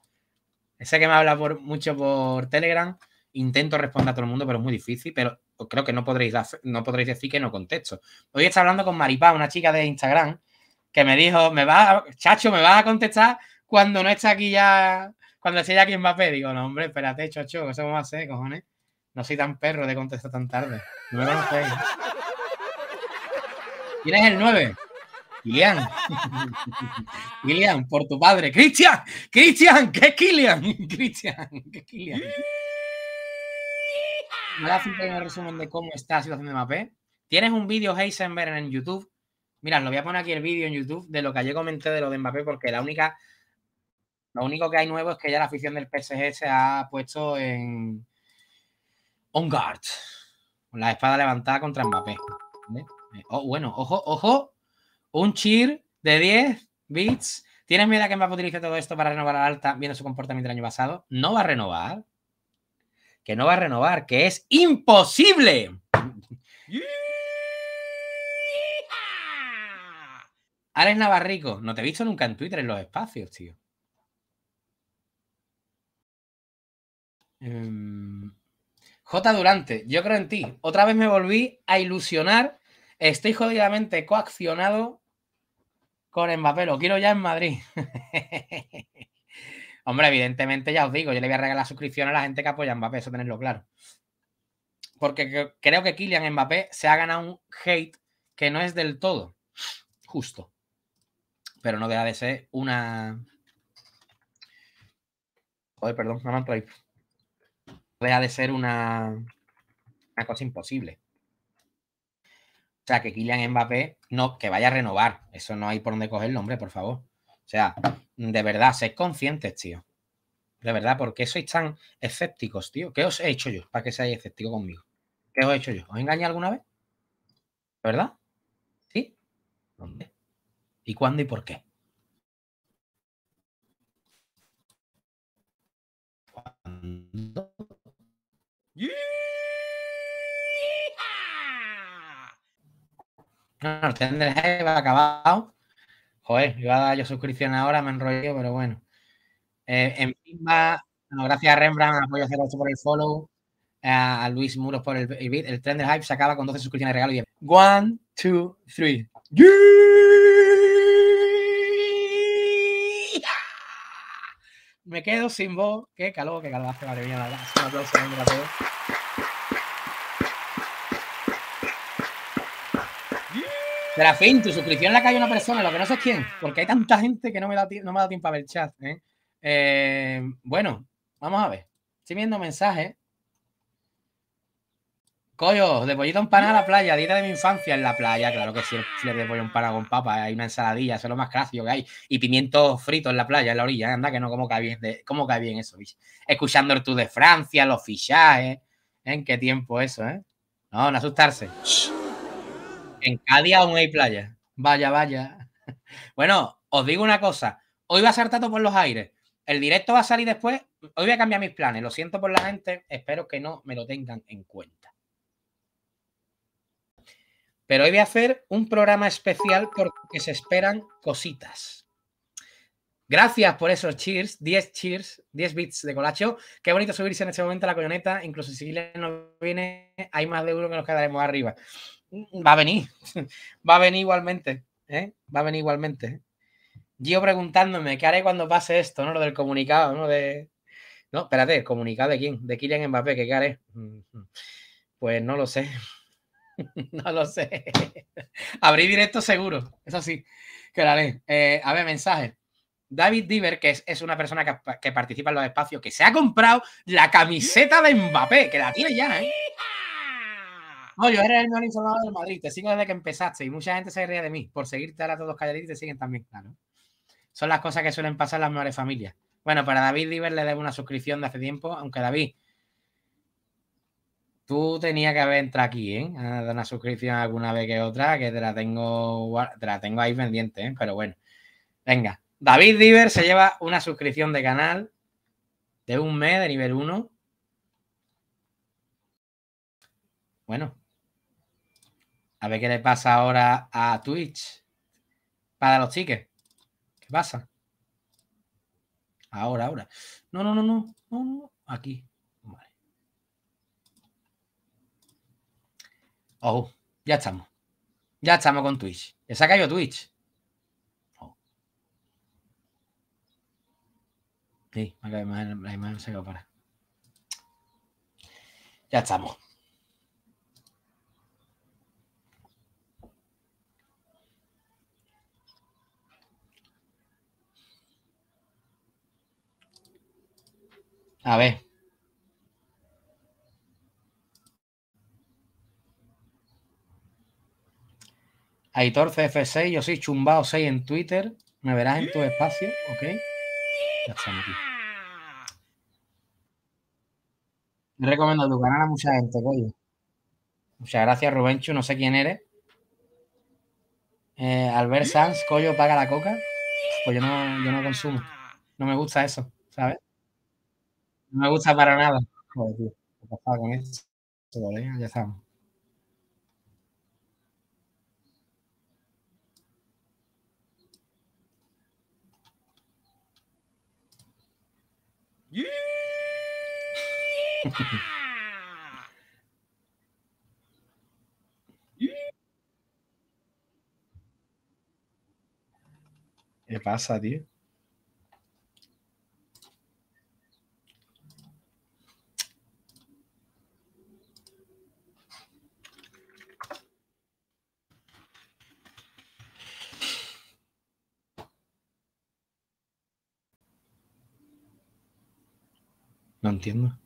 Sé que me habla por, mucho por Telegram. Intento responder a todo el mundo, pero es muy difícil. Pero creo que no podréis, no podréis decir que no contesto. Hoy está hablando con Maripá, una chica de Instagram, que me dijo, me va, chacho, me vas a contestar cuando no está aquí ya, cuando esté ya aquí en Mbappé. Digo, no, hombre, espérate, chacho, eso va a hacer, cojones. No soy tan perro de contestar tan tarde. No me conocéis. ¿Quién es el 9? Kilian. Kilian, por tu padre. Cristian, Cristian, ¿qué es Kilian? Cristian, ¿qué es Kilian? a por un resumen de cómo está la situación de Mbappé. Tienes un vídeo Heisenberg en YouTube. Mira, lo voy a poner aquí el vídeo en YouTube de lo que ayer comenté de lo de Mbappé, porque la única, lo único que hay nuevo es que ya la afición del PSG se ha puesto en on guard, con la espada levantada contra Mbappé. Eh, oh, bueno, ojo, ojo, un cheer de 10 bits. ¿Tienes miedo a que Mbappé utilice todo esto para renovar al alta viendo su comportamiento el año pasado? No va a renovar. Que no va a renovar, que es imposible. Alex Navarrico, no te he visto nunca en Twitter en los espacios, tío. Em, J. Durante, yo creo en ti. Otra vez me volví a ilusionar. Estoy jodidamente coaccionado con Mbappé, lo quiero ya en Madrid. Hombre, evidentemente ya os digo, yo le voy a regalar suscripción a la gente que apoya a Mbappé, eso tenerlo claro. Porque creo que Kylian Mbappé se ha ganado un hate que no es del todo justo. Pero no deja de ser una... Joder, perdón, no me han traído. No deja de ser una, una cosa imposible. O sea, que Kylian Mbappé no, que vaya a renovar. Eso no hay por dónde coger el nombre, por favor. O sea, de verdad, sed conscientes, tío. De verdad, ¿por qué sois tan escépticos, tío? ¿Qué os he hecho yo para que seáis escépticos conmigo? ¿Qué os he hecho yo? ¿Os engañé alguna vez? ¿De ¿Verdad? ¿Sí? ¿Dónde? ¿Y cuándo y por qué? ¿Cuándo? No, no hype ha acabado. Joder, iba a dar yo suscripción ahora, me enrollo, pero bueno. Eh, en fin, gracias a Rembrandt, apoyo a por el follow, a, Luis Muros por el, el beat. El tren del hype se acaba con 12 suscripciones de regalo. Y one, two, three. Me quedo sin voz. Qué calor, qué calor hace, madre mía. Un aplauso, ¿eh? Serafín, tu suscripción la que hay una persona, lo que no sé es quién, porque hay tanta gente que no me da, no me da tiempo a ver el chat. ¿eh? Eh, bueno, vamos a ver. Estoy viendo mensajes. Coyo, de pollito pan a la playa, dieta de mi infancia en la playa, claro que sí, el filet de pollo con papa, hay una ensaladilla, eso es lo más gracioso que hay, y pimientos fritos en la playa, en la orilla, anda que no, cómo cae bien, bien eso, Escuchando el Tour de Francia, los fichajes, ¿eh? ¿en qué tiempo eso, eh? No, no asustarse. En Cádiz aún hay playa. Vaya, vaya. Bueno, os digo una cosa. Hoy va a ser tanto por los aires. El directo va a salir después. Hoy voy a cambiar mis planes. Lo siento por la gente. Espero que no me lo tengan en cuenta. Pero hoy voy a hacer un programa especial porque se esperan cositas. Gracias por esos cheers, 10 cheers, 10 bits de colacho. Qué bonito subirse en este momento a la coyoneta. Incluso si no viene, hay más de uno que nos quedaremos arriba. Mm, va a venir, va a venir igualmente, ¿eh? va a venir igualmente. Yo ¿eh? preguntándome, ¿qué haré cuando pase esto? ¿No? Lo del comunicado, ¿no? De... No, espérate, ¿comunicado de quién? De Kylian Mbappé, ¿qué haré? Pues no lo sé. no lo sé. Abrí directo seguro, eso sí, que haré. Eh, a ver, mensaje. David Diver, que es, una persona que, que participa en los espacios, que se ha comprado la camiseta de Mbappé, que la tiene ya, ¿eh? No, yo era el mejor informado del Madrid. Te sigo desde que empezaste y mucha gente se ríe de mí por seguirte ahora todos calladitos y te siguen también, claro. Son las cosas que suelen pasar las mejores familias. Bueno, para David Diver le debo una suscripción de hace tiempo, aunque David, tú tenías que haber entrado aquí, ¿eh? A dar una suscripción alguna vez que otra, que la tengo, te la tengo ahí pendiente, ¿eh? Pero bueno, venga. David Diver se lleva una suscripción de canal de un mes de nivel 1. Bueno, a ver qué le pasa ahora a Twitch para los tickets. ¿Qué pasa? Ahora, ahora. No, no, no, no, no, Aquí. Vale. ya estamos. Ya estamos con Twitch. Ya se ha caído Twitch. Sí, la imagen, se ha para. Ya estamos. A ver. Aitor CF6, yo soy chumbao 6 en Twitter. Me verás en tu espacio, ¿ok? Ya estamos aquí. Recomiendo tu canal a mucha gente, coño. Muchas gracias, Rubenchu. No sé quién eres. Eh, Albert Sanz, Coyo paga la coca. Pues yo no consumo. No me gusta eso, ¿sabes? No me gusta para nada. Joder, tío. ¿Qué pasa con esto? Vale, ya estamos. ¿Qué pasa, tío? No entiendo.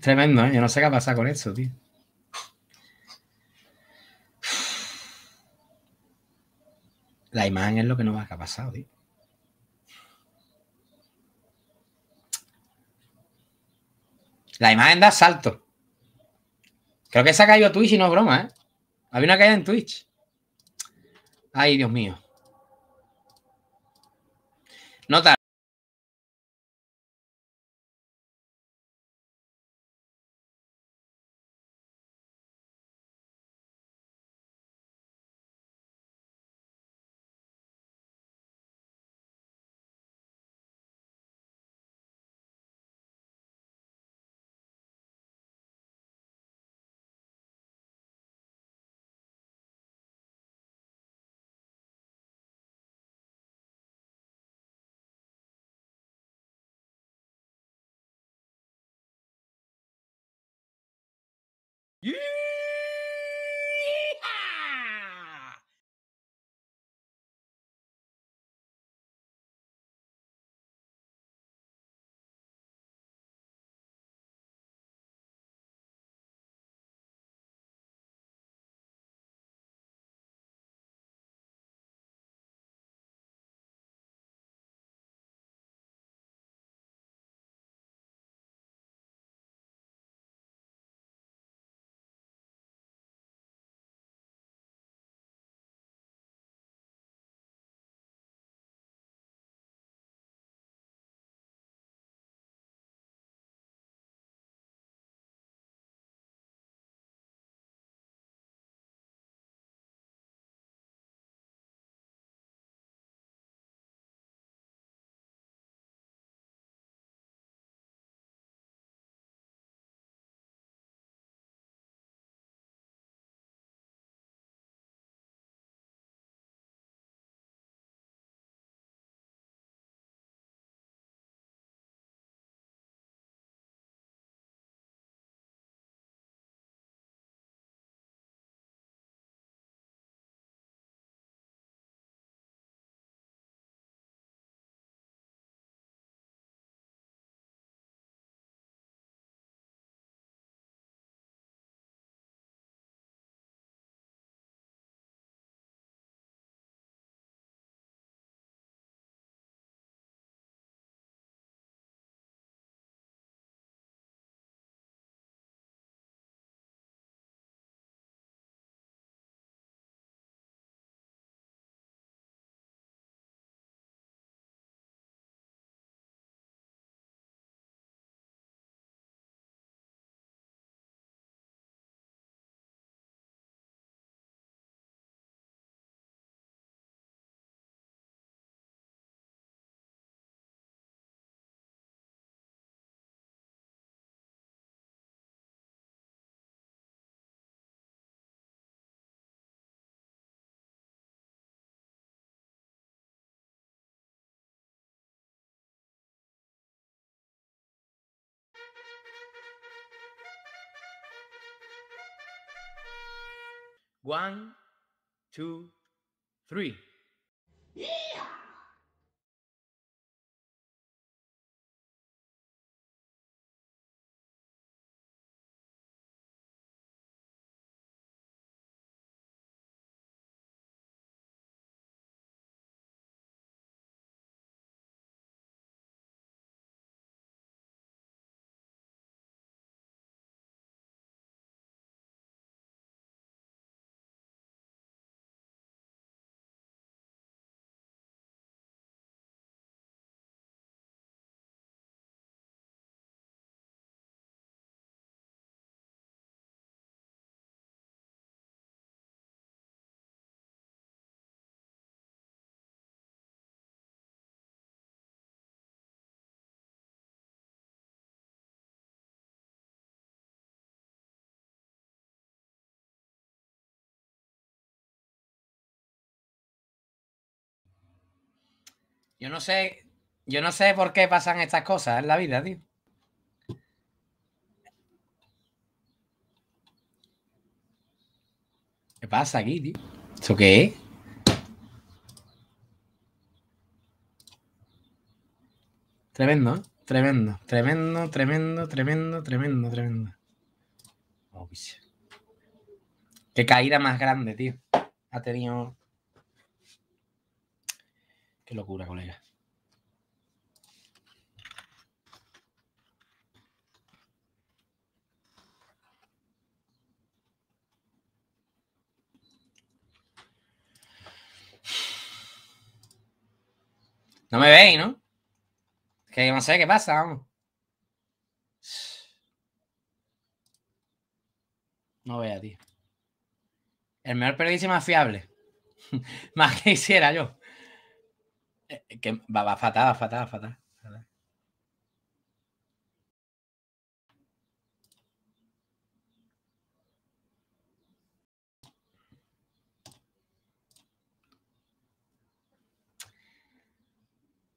Tremendo, ¿eh? Yo no sé qué ha pasado con eso, tío. La imagen es lo que no va ha pasado, tío. La imagen da salto. Creo que se ha caído Twitch y no broma, ¿eh? Había una caída en Twitch. Ay, Dios mío. Nota One, two, three. Yo no sé, yo no sé por qué pasan estas cosas en la vida, tío. ¿Qué pasa aquí, tío? ¿Esto qué ¿eh? Tremendo, Tremendo, tremendo, tremendo, tremendo, tremendo, tremendo. Oh, qué caída más grande, tío. Ha tenido Qué locura, colega. No me veis, ¿no? Que no sé qué pasa, vamos. No vea, tío. El mejor periodista más fiable. más que hiciera yo. Eh, que va, va fatal, fatal, fatal.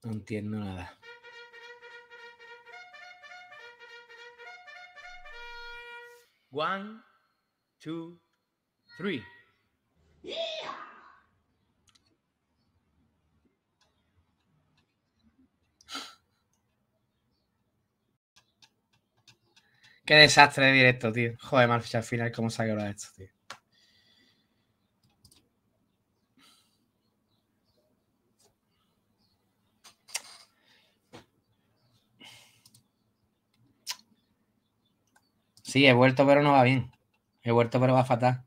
No entiendo nada. One, two, three. Qué desastre de directo, tío. Joder, Marfish, al final, ¿cómo se ha quebrado esto, tío? Sí, he vuelto, pero no va bien. He vuelto, pero va fatal.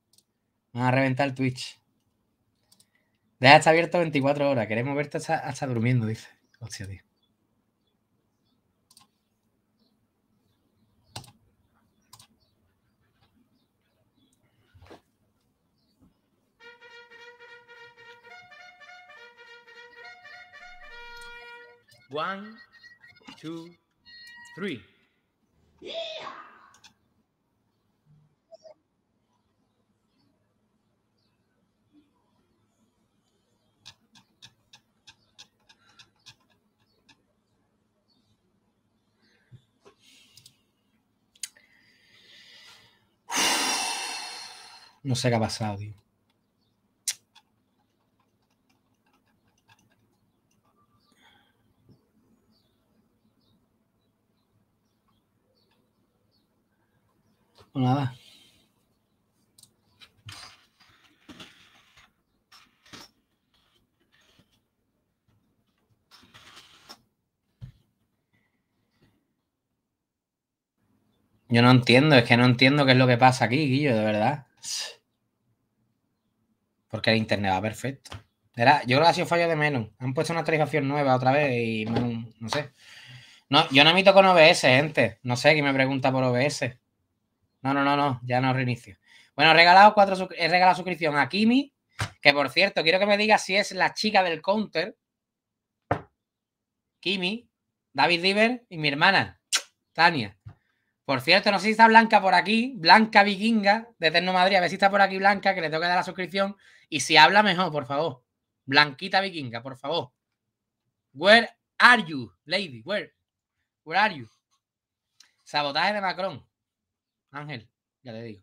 Van a reventar el Twitch. Deja está abierto 24 horas. Queremos verte hasta, hasta durmiendo, dice. Hostia, tío. One, two, three. No sé qué ha pasado, nada. Yo no entiendo, es que no entiendo qué es lo que pasa aquí, Guillo, de verdad. Porque el internet va perfecto. Era, yo creo que ha sido fallo de menú Han puesto una actualización nueva otra vez y no sé. No, yo no emito con OBS, gente. No sé quién me pregunta por OBS. No, no, no, no, ya no reinicio. Bueno, he regalado cuatro, he regalado suscripción a Kimi, que por cierto, quiero que me digas si es la chica del counter. Kimi, David River y mi hermana, Tania. Por cierto, no sé si está Blanca por aquí, Blanca Vikinga de Terno Madrid, a ver si está por aquí Blanca, que le tengo que dar la suscripción. Y si habla mejor, por favor. Blanquita Vikinga, por favor. Where are you, lady? Where? Where are you? Sabotaje de Macron. Ángel, ya te digo.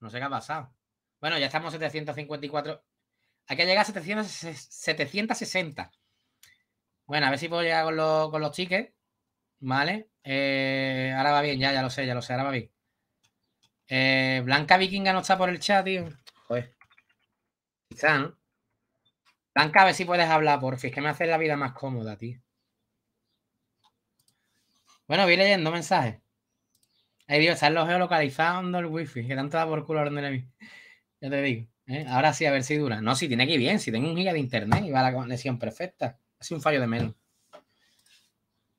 No sé qué ha pasado. Bueno, ya estamos 754. Hay que llegar a 760. Bueno, a ver si puedo llegar con, los, con tickets. Vale. Eh, ahora va bien, ya, ya lo sé, ya lo sé, ahora va bien. Eh, Blanca Vikinga no está por el chat, tío. Joder. Quizá, ¿no? Blanca, a ver si puedes hablar, Por Es que me hace la vida más cómoda, tío. Bueno, voy leyendo mensajes. Ahí Dios, están los geolocalizando el wifi, que tanto da por culo donde Ya te digo. ¿eh? Ahora sí, a ver si dura. No, si tiene que ir bien, si tengo un giga de internet y va la conexión perfecta. Hace un fallo de menos.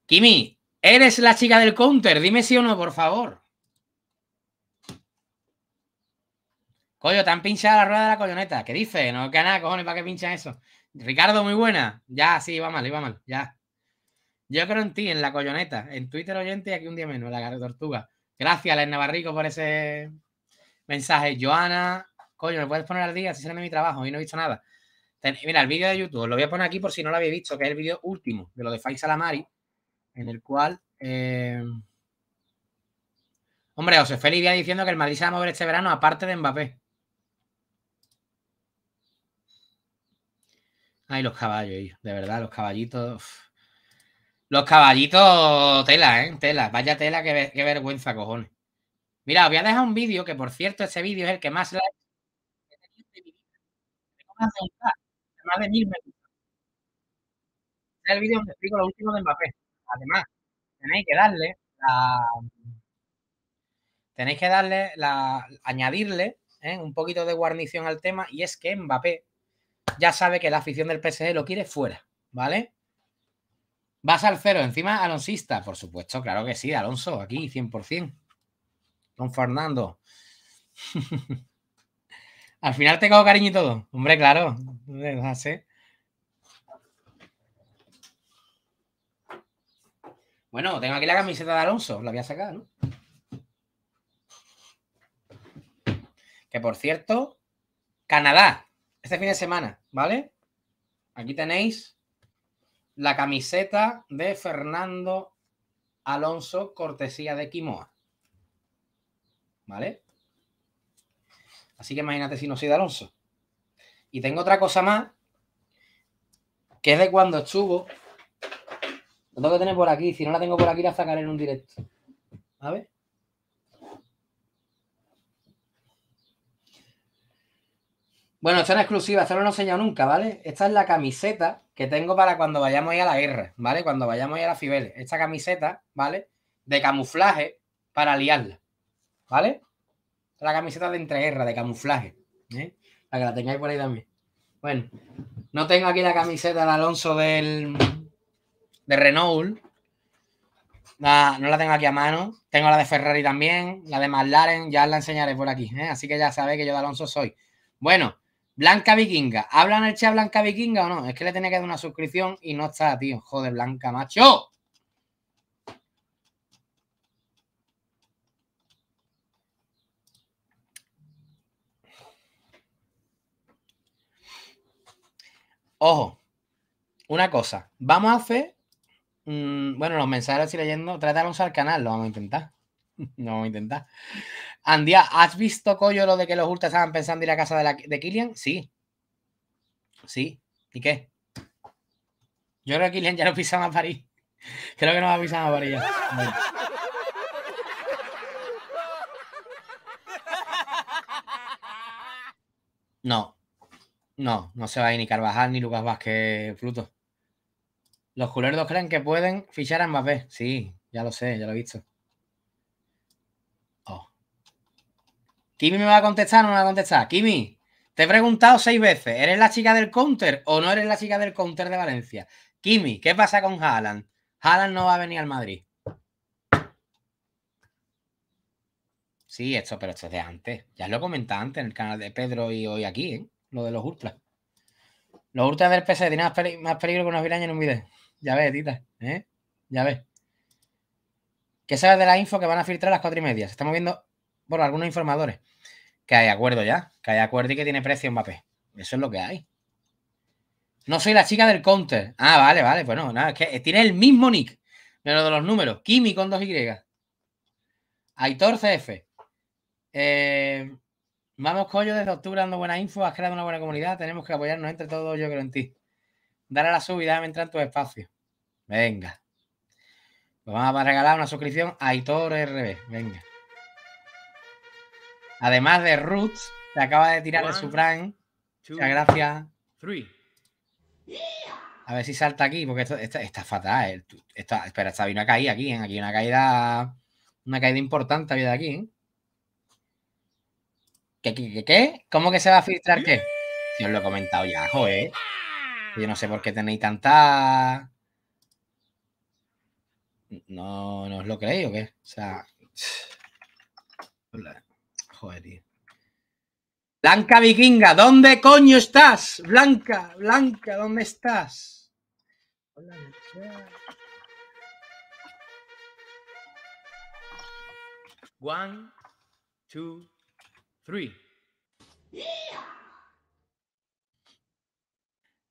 Kimi, eres la chica del counter. Dime si o no, por favor. Coño, te han pinchado la rueda de la coyoneta. ¿Qué dices? No, que nada, cojones, ¿para qué pinchan eso? Ricardo, muy buena. Ya, sí, va mal, iba mal, ya. Yo creo en ti, en la coyoneta. en Twitter oyente y aquí un día menos, la tortuga. Gracias, Lerna Barrico, por ese mensaje. Joana, coño, ¿me puedes poner al día? Si sale mi trabajo Hoy no he visto nada. Mira, el vídeo de YouTube, lo voy a poner aquí por si no lo habéis visto, que es el vídeo último de lo de Faisalamari, en el cual. Eh, hombre, José Félix diciendo que el Madrid se va a mover este verano, aparte de Mbappé. Ay, los caballos, de verdad, los caballitos. Los caballitos, tela, ¿eh? Tela, vaya tela, qué, vergüenza, cojones. Mira, os voy a dejar un vídeo que, por cierto, ese vídeo es el que más Es el vídeo donde explico lo último de Mbappé. Además, tenéis que darle la. Tenéis que darle la. añadirle ¿eh? un poquito de guarnición al tema. Y es que Mbappé ya sabe que la afición del PSG lo quiere fuera, ¿vale? Vas al cero, encima alonsista, por supuesto, claro que sí, Alonso, aquí 100%. Don Fernando. al final te cago cariño y todo. Hombre, claro, eh, Bueno, tengo aquí la camiseta de Alonso, la voy a sacar, ¿no? Que por cierto, Canadá, este fin de semana, ¿vale? Aquí tenéis la camiseta de Fernando Alonso, cortesía de Quimoa. ¿Vale? Así que imagínate si no soy de Alonso. Y tengo otra cosa más, que es de cuando estuvo. Lo tengo que tener por aquí. Si no la tengo por aquí, la sacaré en un directo. ¿Sabes? Bueno, esta es una exclusiva, esta no lo he enseñado nunca, ¿vale? Esta es la camiseta que tengo para cuando vayamos a ir a la guerra, ¿vale? Cuando vayamos a la a Fibeles. Esta camiseta, ¿vale? De camuflaje para liarla, ¿vale? La camiseta de entreguerra, de camuflaje, ¿eh? Para que la tengáis por ahí también. Bueno, no tengo aquí la camiseta de Alonso del, de Renault. no la tengo aquí a mano. Tengo la de Ferrari también, la de McLaren, ya la enseñaré por aquí. ¿eh? Así que ya sabéis que yo de Alonso soy. Bueno, Blanca Vikinga. ¿Habla el chat Blanca Vikinga o no? Es que le tenía que dar una suscripción y no está, tío. Joder, Blanca, macho. Ojo, una cosa. Vamos a hacer. Mm, bueno, los mensajes los leyendo. Trata de al canal, lo vamos a intentar. lo vamos a intentar. Andía, ¿has visto, Coyo, lo de que los Ultras estaban pensando ir a casa de, la, de Killian? Sí. Sí. ¿Y qué? Yo creo que Killian ya no pisan a París. Creo que no va a pisar a París ya. No. No, no se va a ir ni Carvajal ni Lucas Vázquez Fruto. Los culerdos creen que pueden fichar a Mbappé. Sí, ya lo sé, ya lo he visto. Kimi me va a contestar o no me va a contestar. Kimi, te he preguntado seis veces, ¿eres la chica del counter o no eres la chica del counter de Valencia? Kimi, ¿qué pasa con Haaland? Haaland no va a venir al Madrid. Sí, esto, pero esto es de antes. Ya lo he comentado antes en el canal de Pedro y hoy aquí, ¿eh? Lo de los ultras. Los ultras del PC tienen más, peligro que unos viraños en un video. Ya ves, Tita, ¿eh? Ya ves. ¿Qué sabes de la info que van a filtrar a las cuatro y media? Se está moviendo por algunos informadores, que hay acuerdo ya, que hay acuerdo y que tiene precio Mbappé. Eso es lo que hay. No soy la chica del counter. Ah, vale, vale. bueno, pues no, nada, es que tiene el mismo nick, Pero de los números. Kimi con 2Y. Aitor CF. Eh, vamos, Collo, desde octubre dando buena info. Has creado una buena comunidad. Tenemos que apoyarnos entre todos, yo creo en ti. Dale a la subida, me entra en tu espacio. Venga. Pues vamos a regalar una suscripción a Aitor RB. Venga. Además de Roots, se acaba de tirar el de Muchas gracias. A ver si salta aquí, porque esto está, fatal. Eh. Está, espera, está, vino una caída aquí, ¿eh? aquí una caída. Una caída importante había de aquí. ¿eh? ¿Qué, qué, cómo que se va a filtrar qué? Yo os lo he comentado ya, joder. Yo no sé por qué tenéis tanta. No, no os lo creéis o qué. O sea. Joder, Blanca Vikinga, ¿dónde coño estás? Blanca, Blanca, ¿dónde estás? Hola, One, two, three.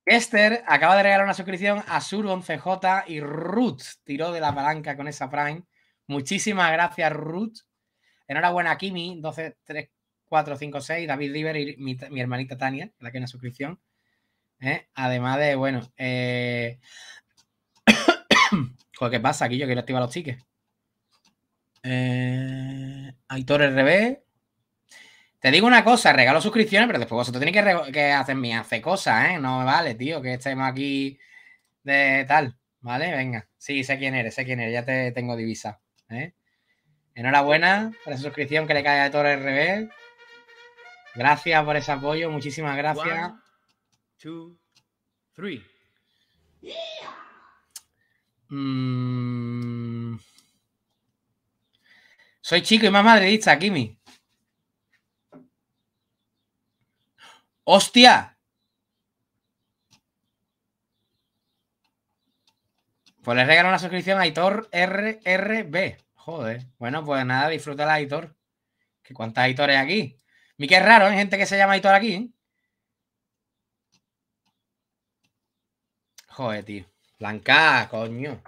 Esther acaba de regalar una suscripción a Sur11J y Ruth tiró de la palanca con esa Prime. Muchísimas gracias, Ruth. Enhorabuena, Kimi, 12, 3, 4, David River y mi, hermanita Tania, la que es una suscripción. ¿eh? Además de, bueno, eh... ¿qué pasa aquí? Yo quiero activar los tickets. Eh... Aitor RB. Te digo una cosa, regalo suscripciones, pero después vosotros tenéis que, que hacer hace cosas, ¿eh? No vale, tío, que estemos aquí de tal, ¿vale? Venga, sí, sé quién eres, sé quién eres, ya te tengo divisa, ¿eh? Enhorabuena por esa suscripción que le cae a Toro Gracias por ese apoyo, muchísimas gracias. Mm. Soy chico y más madridista, Kimi. ¡Hostia! Pues le regalo una suscripción a Hitor RRB. Joder. Bueno, pues nada, disfruta la editor. Que cuántas editores aquí. Mi que raro, ¿eh? hay gente que se llama editor aquí. ¿eh? Joder, tío. Blanca, coño.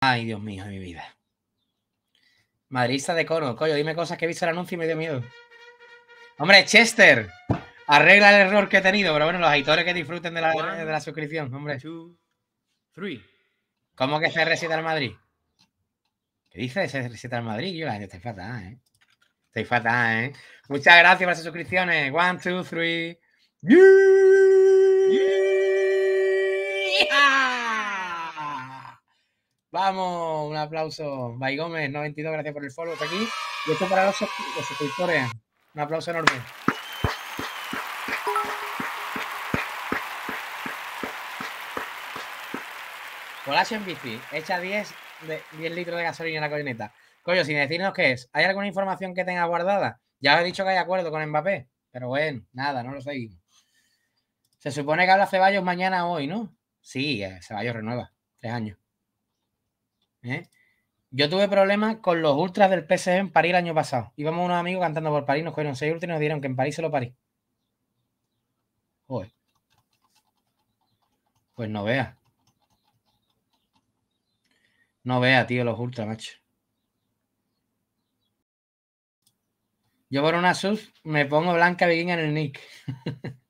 Ay, Dios mío, mi vida. Madridista de coro, coño, dime cosas que he visto el anuncio y me dio miedo. Hombre, Chester, arregla el error que he tenido, pero bueno, los editores que disfruten de la, de la suscripción, hombre. Two, ¿Cómo que se resita al Madrid? ¿Qué dices? Se resita al Madrid. Yo la estoy fatal, ¿eh? Estoy fatal, ¿eh? Muchas gracias por las suscripciones. One, two, three. Vamos, un aplauso. Bay Gómez, 92, gracias por el follow hasta aquí. Y esto para los, suscriptores. Un aplauso enorme. Colacho en bici, echa 10, de, 10 litros de gasolina en la colineta. Coño, sin decirnos qué es, ¿hay alguna información que tenga guardada? Ya he dicho que hay acuerdo con Mbappé, pero bueno, nada, no lo seguimos. Se supone que habla Ceballos mañana o hoy, ¿no? Sí, eh, Ceballos renueva, tres años. ¿eh? Yo tuve problemas con los ultras del PSG en París el año pasado. Íbamos unos amigos cantando por París, nos cogieron seis ultras y nos dieron que en París se lo París. Pues no vea. No vea, tío, los ultras, macho. Yo por una sus me pongo blanca bikini en el nick.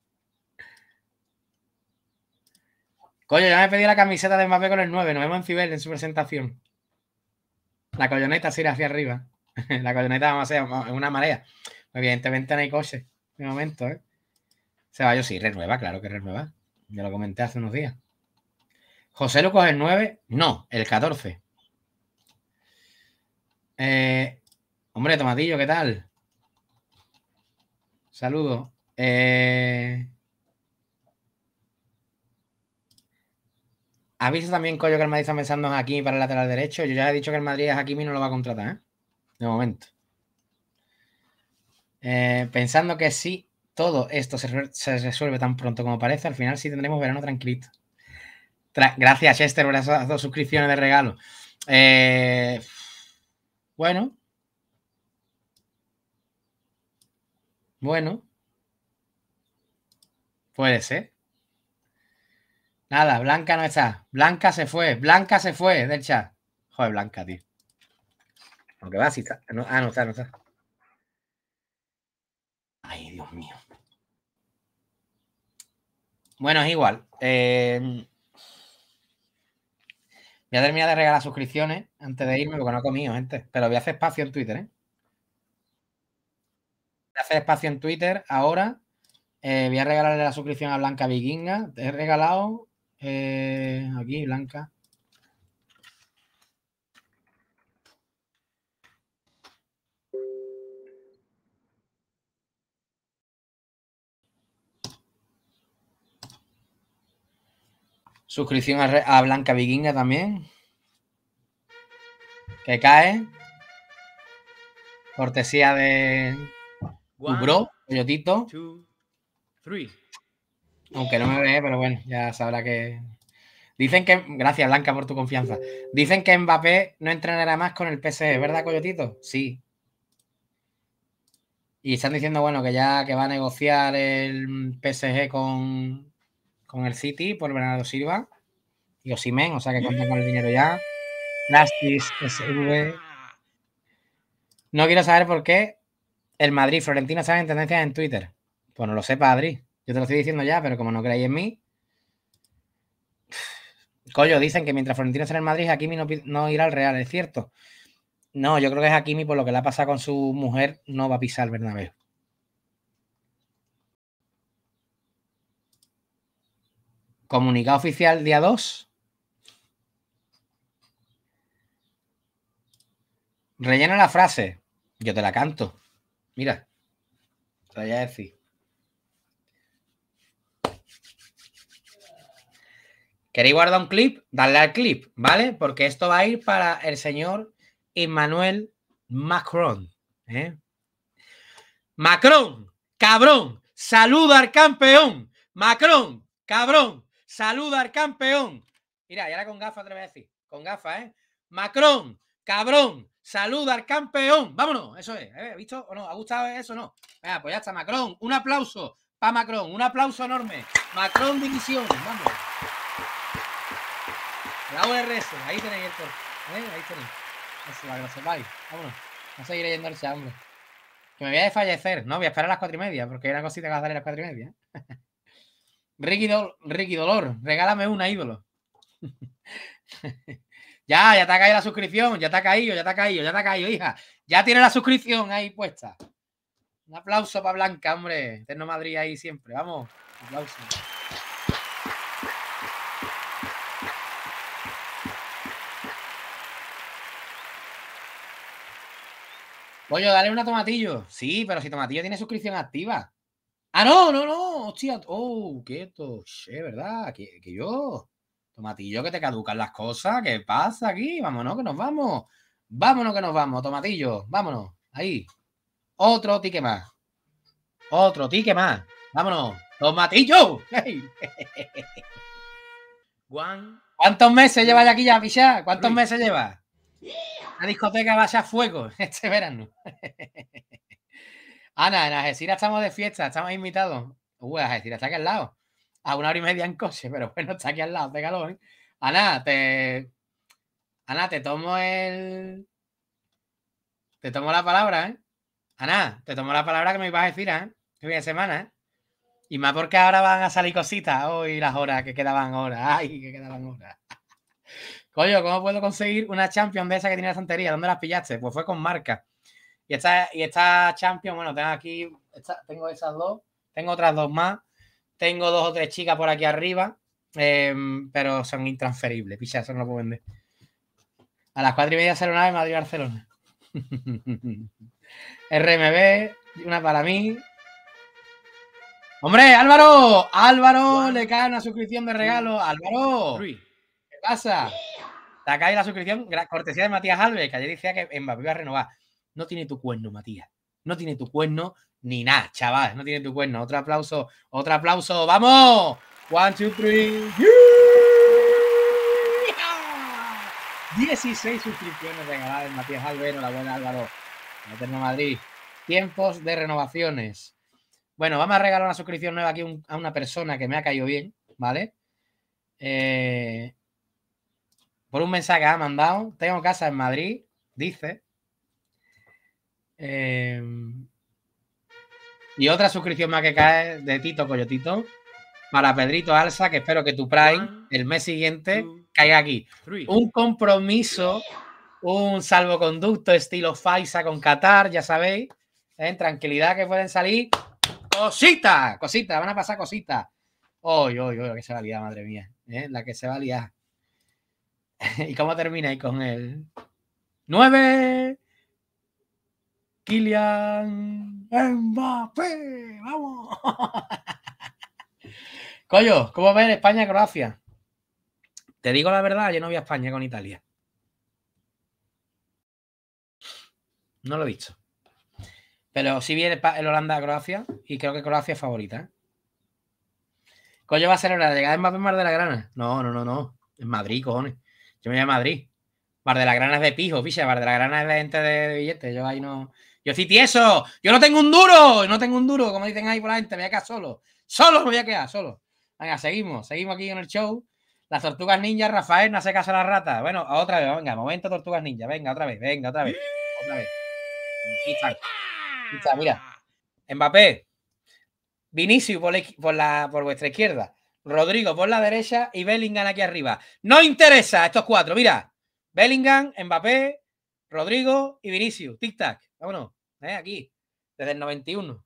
Coño, ya me pedí la camiseta de Mbappé con el 9. No vemos en Cibel en su presentación. La colloneta se irá hacia arriba. la colloneta va a ser una marea. Evidentemente no hay coche de momento, ¿eh? Se va yo sí, renueva, claro que renueva. Ya lo comenté hace unos días. José Lucas el 9, no, el 14. Eh, hombre, tomadillo, ¿qué tal? Saludos. Eh, Aviso también, Coyo, que el Madrid está pensando en Hakimi para el lateral derecho? Yo ya he dicho que el Madrid a Hakimi no lo va a contratar, ¿eh? De momento. Eh, pensando que sí, todo esto se, resuelve tan pronto como parece, al final sí tendremos verano tranquilito. Gracias, Chester, por esas dos suscripciones de regalo. Eh, bueno. Bueno. Puede ser. Nada, Blanca no está. Blanca se fue. Blanca se fue del chat. Joder, Blanca, tío. Aunque va, si está. ah, no está, no está. Ay, Dios mío. Bueno, es igual. Eh, voy a terminar de regalar suscripciones antes de irme porque no he comido, gente. Pero voy a hacer espacio en Twitter, ¿eh? Voy a hacer espacio en Twitter ahora. Eh, voy a regalarle la suscripción a Blanca Vikinga. Te he regalado eh, aquí, blanca. Suscripción a, Blanca Viginga también. Que cae. Cortesía de bro, aunque no me ve, pero bueno, ya sabrá que. Dicen que. Gracias, Blanca, por tu confianza. Dicen que Mbappé no entrenará más con el PSG, ¿verdad, Coyotito? Sí. Y están diciendo, bueno, que ya que va a negociar el PSG con, el City por Bernardo Silva y Osimen, o sea que cuentan con el dinero ya. Nastis, SV. No quiero saber por qué el Madrid Florentino sabe en tendencias en Twitter. Pues no lo sé, Madrid. Yo te lo estoy diciendo ya, pero como no creéis en mí. Coño, dicen que mientras Florentino está en el Madrid, Hakimi no, no irá al Real, es cierto. No, yo creo que es Hakimi, por lo que le ha pasado con su mujer, no va a pisar Bernabéu. Comunicado oficial día 2. Rellena la frase. Yo te la canto. Mira. Te voy a decir. ¿Queréis guardar un clip? darle al clip, ¿vale? Porque esto va a ir para el señor Emmanuel Macron. ¿eh? Macron, cabrón, saluda al campeón. Macron, cabrón, saluda al campeón. Mira, y ahora con gafas otra vez Con gafas, ¿eh? Macron, cabrón, saluda al campeón. Vámonos, eso es. ¿eh? ¿Visto o no? ¿Ha gustado eso o no? Venga, pues ya está, Macron. Un aplauso para Macron. Un aplauso enorme. Macron división. Vamos. La URS, ahí tenéis esto, Ahí tenéis. Eso, la gracia. va. a seguir leyendo el Que me voy a desfallecer, ¿no? Voy a esperar a las cuatro y media, porque hay una cosita que va a dar a las cuatro y media. Ricky, Ricky Dolor, regálame una, ídolo. ya, ya te ha caído la suscripción, ya te ha caído, ya te ha caído, ya te ha caído, hija. Ya tiene la suscripción ahí puesta. Un aplauso para Blanca, hombre. Terno Madrid ahí siempre. Vamos. aplauso. Oye, dale una tomatillo. Sí, pero si tomatillo tiene suscripción activa. Ah, no, no, no. Hostia. Oh, quieto. Che, ¿verdad? Que, yo. Tomatillo, que te caducan las cosas. ¿Qué pasa aquí? Vámonos, que nos vamos. Vámonos, que nos vamos. Tomatillo, vámonos. Ahí. Otro tique más. Otro tique más. Vámonos. Tomatillo. ¿Cuántos meses lleva aquí ya, Pichá? ¿Cuántos meses lleva? discoteca va a ser fuego este verano. Ana, en Algeciras estamos de fiesta, estamos invitados. Uy, Algeciras está aquí al lado. A una hora y media en coche, pero bueno, está aquí al lado, de calor. ¿eh? Ana, te. Ana, te tomo el. Te tomo la palabra, ¿eh? Ana, te tomo la palabra que me ibas a decir, ¿eh? Este de semana, ¿eh? Y más porque ahora van a salir cositas hoy, las horas que quedaban horas. Ay, que quedaban horas coño, ¿cómo puedo conseguir una champion de esa que tiene la santería? ¿Dónde las pillaste? Pues fue con marca. Y esta, y esta champion, bueno, tengo aquí, tengo esas dos, tengo otras dos más, tengo dos o tres chicas por aquí arriba, em, pero son intransferibles, picha, eso no lo puedo vender. A las cuatro y media sale de Madrid-Barcelona. RMB, una para mí. Hombre, Álvaro, Álvaro, le cae una suscripción de regalo. Álvaro, ¿qué pasa? cae la suscripción, cortesía de Matías Alves, que ayer decía que Mbappé va a renovar. No tiene tu cuerno, Matías. No tiene tu cuerno ni nada, chaval. No tiene tu cuerno. Otro aplauso, otro aplauso. ¡Vamos! One, two, three. 16 suscripciones regaladas Matías Alves. Enhorabuena, Álvaro. Eterno Madrid. Tiempos de renovaciones. Bueno, vamos a regalar una suscripción nueva aquí a una persona que me ha caído bien, ¿vale? Eh, por un mensaje que ha mandado. Tengo casa en Madrid, dice. Em, y otra suscripción más que cae de Tito Coyotito para Pedrito Alza, que espero que tu Prime el mes siguiente caiga aquí. Un compromiso, un salvoconducto estilo Faisa con Qatar, ya sabéis. ¿eh? En tranquilidad que pueden salir cositas, cositas, van a pasar cositas. Hoy, hoy, hoy, que se va a liar, madre mía. ¿eh? La que se va a liar. ¿Y cómo ahí con él? ¡Nueve! Kilian, Mbappé, vamos. Coño, ¿cómo ves España-Croacia? Te digo la verdad, yo no vi a España con Italia. No lo he visto. Pero sí viene el, Holanda a croacia y creo que Croacia es favorita. ¿eh? ¡Collo! va a ser la llegada de Mbappé Mar de la Grana. No, no, no, no. En Madrid, cojones. Yo me voy a Madrid. Bar de las granas de pijo, picha, bar de las granas de gente de, billetes. Yo ahí no. Yo soy tieso. Yo no tengo un duro. No tengo un duro, como dicen ahí por la gente. Me voy a quedar solo. Solo me voy a quedar, solo. Venga, seguimos. Seguimos aquí en el show. Las tortugas ninja, Rafael, no hace caso a la rata. Bueno, otra vez, venga, momento tortugas ninja. Venga, otra vez, venga, otra vez. Otra vez. Aquí está. mira. Mbappé. Vinicius por, la, por vuestra izquierda. Rodrigo por la derecha y Bellingham aquí arriba. No interesa estos cuatro, mira. Bellingham, Mbappé, Rodrigo y Vinicius. Tic-tac. Vámonos. ¿eh? Aquí. Desde el 91.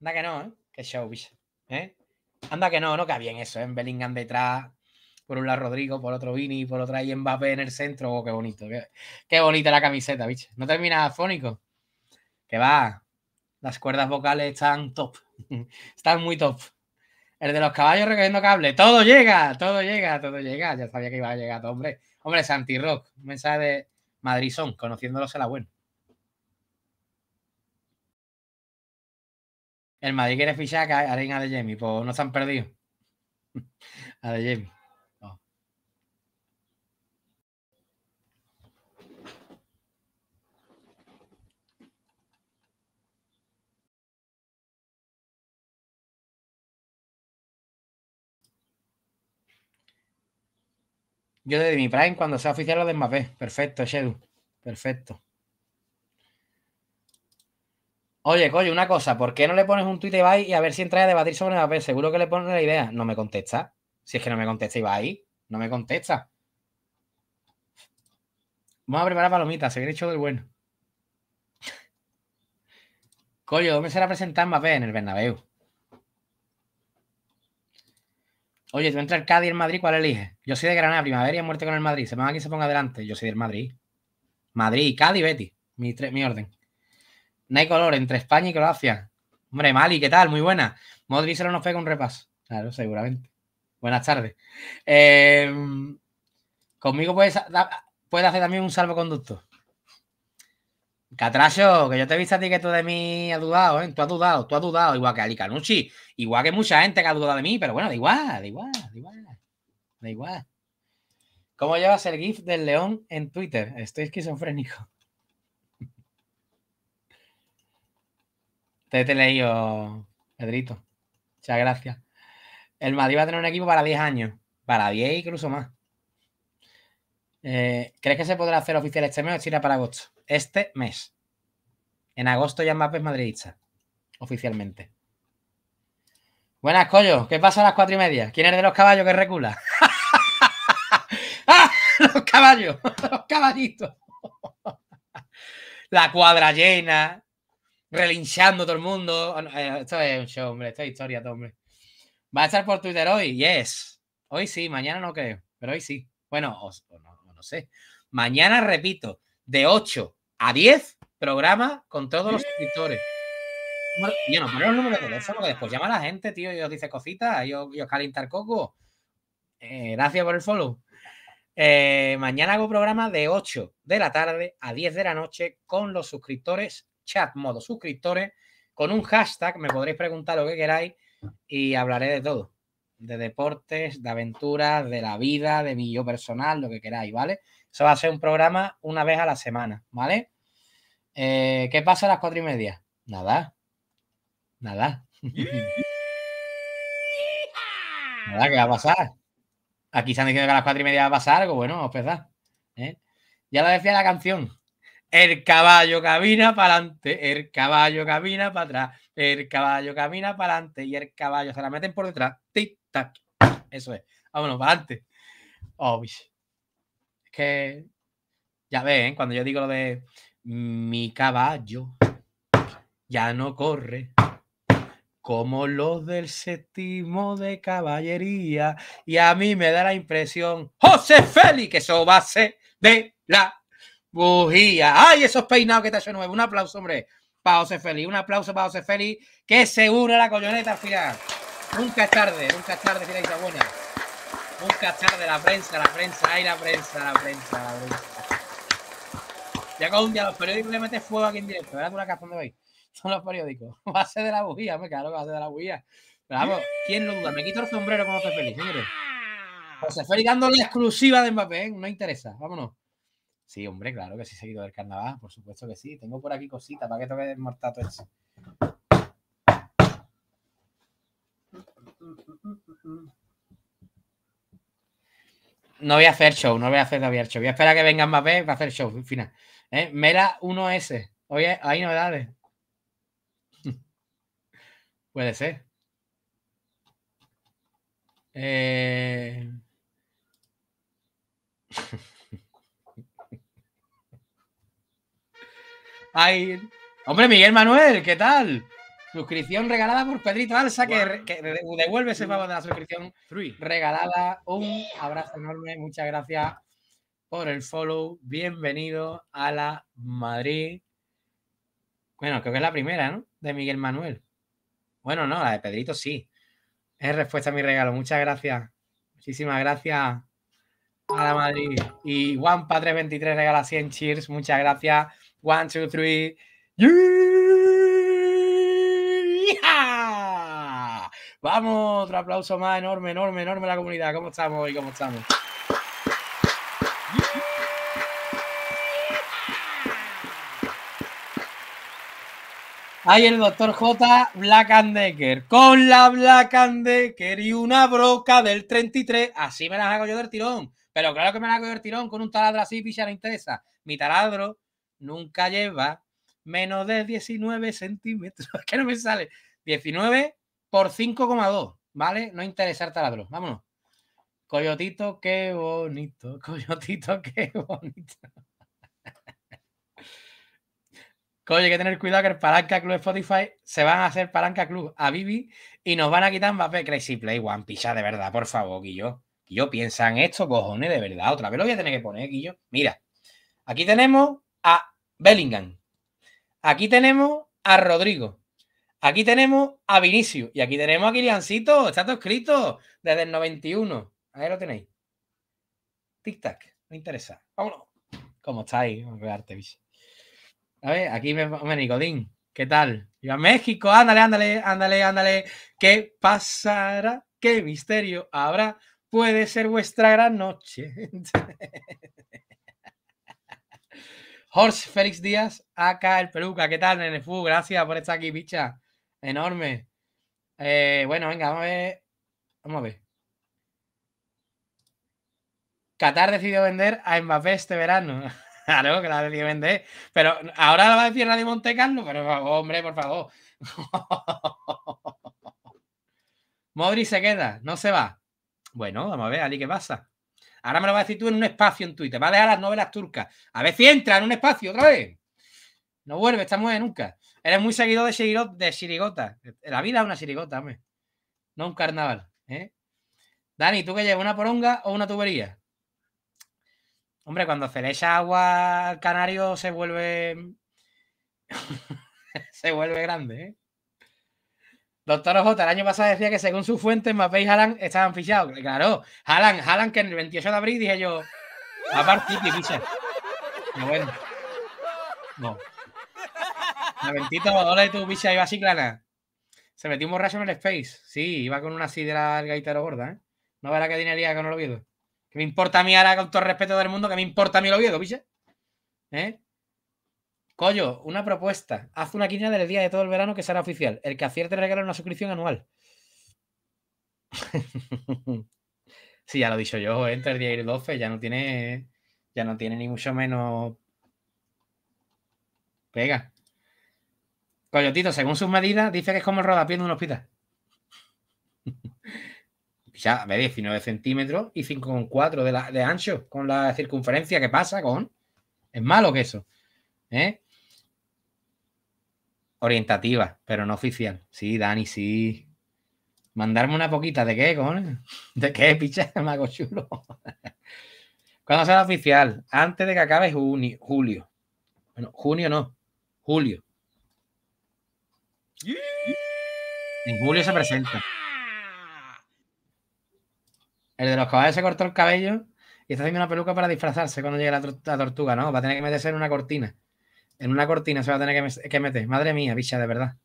Anda que no, ¿eh? Qué show, bicho. Eh. Anda que no, no cabía bien eso. ¿eh? Bellingham detrás. Por un lado Rodrigo, por otro Vini, por otro ahí Mbappé en el centro. Oh, qué bonito. Qué, qué bonita la camiseta, bicho. No termina fónico. Que va. Las cuerdas vocales están top. Está muy top. El de los caballos recogiendo cable. Todo llega, todo llega, todo llega. Ya sabía que iba a llegar, todo, hombre. Hombre, Santi Rock, un mensaje de Madrid son, conociéndolos a la buena. El Madrid quiere fichar a Arena de Jamie, pues no se han perdido. A de Jamie. Yo desde mi Prime, cuando sea oficial, lo Mbappé. Perfecto, Shedu. Perfecto. Oye, coño, una cosa, ¿por qué no le pones un tweet a Ibai y a ver si entra a debatir sobre Mbappé? Seguro que le pones la idea. No me contesta. Si es que no me contesta Ibai, no me contesta. Vamos a preparar palomitas, se viene hecho del bueno. Coño, ¿dónde será presentar Mbappé? En el Bernabéu. Oye, tú entre el Cádiz y el Madrid, ¿cuál eliges? Yo soy de Granada, Primavera y muerte con el Madrid. Se ponga aquí, se ponga adelante. Yo soy del Madrid. Madrid, Cádiz, Betty. Mi, mi orden. No hay color entre España y Croacia. Hombre, Mali, ¿qué tal? Muy buena. Modri lo nos pega un repaso. Claro, seguramente. Buenas tardes. Eh, conmigo puedes, puedes hacer también un salvoconducto. Catracho, que yo te he visto a ti que tú de mí has dudado, ¿eh? Tú has dudado, tú has dudado, igual que Ali Canucci, igual que mucha gente que ha dudado de mí, pero bueno, da igual, da igual, da igual, da igual. ¿Cómo llevas el GIF del león en Twitter? Estoy esquizofrénico. Te he leído, Pedrito. Muchas gracias. El Madrid va a tener un equipo para 10 años, para 10 incluso más. Eh, ¿Crees que se podrá hacer oficial este mes o China para agosto? este mes. En agosto ya en es madridista, oficialmente. Buenas, Collo. ¿Qué pasa a las cuatro y media? ¿Quién es de los caballos que recula? ¡Ah! Los caballos, los caballitos. La cuadra llena, relinchando todo el mundo. Ah, eh, esto es un show, hombre. Esto es historia, todo, hombre. ¿Va a estar por Twitter hoy? Yes. Hoy sí, mañana no creo, pero hoy sí. Bueno, no, sé. Mañana, repito, de 8 a 10 programa con todos los suscriptores. Yo no pongo el número de teléfono, que después llama la gente, tío, y os dice cositas, y os, calienta coco. Eh, gracias por el follow. Eh, mañana hago programa de 8 de la tarde a 10 de la noche con los suscriptores, chat modo suscriptores, con un hashtag, me podréis preguntar lo que queráis y hablaré de todo. De deportes, de aventuras, de la vida, de mi yo personal, lo que queráis, ¿vale? Eso va a ser un programa una vez a la semana, ¿vale? Eh, ¿Qué pasa a las cuatro y media? Nada. Nada. nada, ¿qué va a pasar? Aquí se han dicho que a las cuatro y media va a pasar algo, bueno, es verdad. ¿eh? Ya lo decía la canción. El caballo camina para adelante, el caballo camina para atrás, el caballo camina para adelante y el caballo se la meten por detrás. Tic, tac. Eso es. Vámonos, para adelante. Oh, que ya ven, ¿eh? cuando yo digo lo de mi caballo ya no corre como los del séptimo de caballería y a mí me da la impresión José Félix, que eso va a ser de la bujía. ¡Ay, esos peinados que te hecho nuevo! Un aplauso, hombre, para José Félix. Un aplauso para José Félix, que se une la colloneta al final. Nunca es tarde, nunca es tarde, buena. Un cachar de la prensa, la prensa, ay, la prensa, la prensa, la prensa. Ya con un día los periódicos le metes fuego aquí en directo, ¿verdad? Tú la casa donde vais. Son los periódicos. Va a ser de la bujía, me claro que va a de la bujía. Pero vamos, ¿quién lo duda? Me quito el sombrero como José Félix, señores. José Félix dando la exclusiva de Mbappé, ¿eh? no interesa, vámonos. Sí, hombre, claro que sí, seguido del carnaval, por supuesto que sí. Tengo por aquí cositas, ¿para qué toque el mortato ese? No voy a hacer show, no voy a hacer Javier Show. Voy a esperar que vengan más veces para hacer show. final. ¿Eh? Mela 1S. Oye, hay novedades. Puede ser. Eh... hombre, Miguel Manuel, ¿qué tal? Suscripción regalada por Pedrito Alsa, que, devuelve ese pago de la suscripción regalada. Un abrazo enorme, muchas gracias por el follow. Bienvenido a la Madrid. Bueno, creo que es la primera, ¿no? De Miguel Manuel. Bueno, no, la de Pedrito sí. Es respuesta a mi regalo. Muchas gracias. Muchísimas gracias a la Madrid. Y Juanpa323 regala 100 cheers. Muchas gracias. One, two, three. Vamos, otro aplauso más enorme, enorme, enorme la comunidad. ¿Cómo estamos hoy? ¿Cómo estamos? Ahí el doctor J. Black and Decker. Con la Black and Decker y una broca del 33. Así me las hago yo del tirón. Pero claro que me las hago yo del tirón con un taladro así, picha, no interesa. Mi taladro nunca lleva menos de 19 centímetros. Es que no me sale. 19 por 5,2, ¿vale? No interesar taladro, vámonos. Coyotito, qué bonito. Coyotito, qué bonito. Coño, hay que tener cuidado que el Palanca Club de Spotify se van a hacer Palanca Club a Vivi y nos van a quitar Mbappé, Crazy Play, One Picha, de verdad, por favor, Guillo. Yo piensa en esto, cojones, de verdad. Otra vez lo voy a tener que poner, Guillo. Mira, aquí tenemos a Bellingham. Aquí tenemos a Rodrigo. Aquí tenemos a Vinicio y aquí tenemos a Kiliancito. Está todo escrito desde el 91. Ahí lo tenéis. Tic-tac. Me interesa. Vámonos. ¿Cómo estáis? A ver, aquí me, me Nicodín. ¿Qué tal? Yo a México. Ándale, ándale, ándale, ándale. ¿Qué pasará? ¿Qué misterio habrá? Puede ser vuestra gran noche. Jorge Félix Díaz, acá el peluca. ¿Qué tal, Nenefu? Gracias por estar aquí, bicha. Enorme. Eh, bueno, venga, vamos a ver. Vamos a ver. Qatar decidió vender a Mbappé este verano. claro que la decidido vender. pero ahora lo va a decir nadie Monte pero hombre, por favor. Modri se queda, no se va. Bueno, vamos a ver, Ali, ¿qué pasa? Ahora me lo vas a decir tú en un espacio en Twitter. Va a dejar las novelas turcas. A ver si entra en un espacio otra vez. No vuelve, muy de nunca. Eres muy seguido de, sirigota. de La vida es una sirigota, hombre. No un carnaval. ¿eh? Dani, ¿tú que llevas? ¿Una poronga o una tubería? Hombre, cuando se agua al canario se vuelve. se vuelve grande, ¿eh? Doctor OJ, el año pasado decía que según su fuente, Mapé y Haaland estaban fichados. Claro, halan, Haaland, que en el 28 de abril dije yo, a partir y bueno, no de tu bicha, Se metió un borracho en el Space. Sí, iba con una sidra gaitero gorda, ¿eh? No verá que dinería no lo Que me importa a mí ahora, con todo el respeto del mundo, que me importa a mí lo vio ¿Eh? Coyo, una propuesta. Haz una quiniela del día de todo el verano que será oficial. El que acierte regala una suscripción anual. sí, ya lo he dicho yo, entre el día y el 12 ya no tiene, ya no tiene ni mucho menos pega. Coyotito, según sus medidas, dice que es como el rodapié de un hospital. ya ve 19 centímetros y 5,4 de, ancho con la circunferencia que pasa con. Es malo que eso. ¿eh? Orientativa, pero no oficial. Sí, Dani, sí. Mandarme una poquita de qué, con ¿De qué, picha, mago chulo? Cuando será oficial? Antes de que acabe junio, julio. Bueno, junio no, julio. En julio se presenta. El de los caballos se cortó el cabello y está haciendo una peluca para disfrazarse cuando llegue la, tortuga, ¿no? Va a tener que meterse en una cortina. En una cortina se va a tener que, que meter. Madre mía, bicha, de verdad.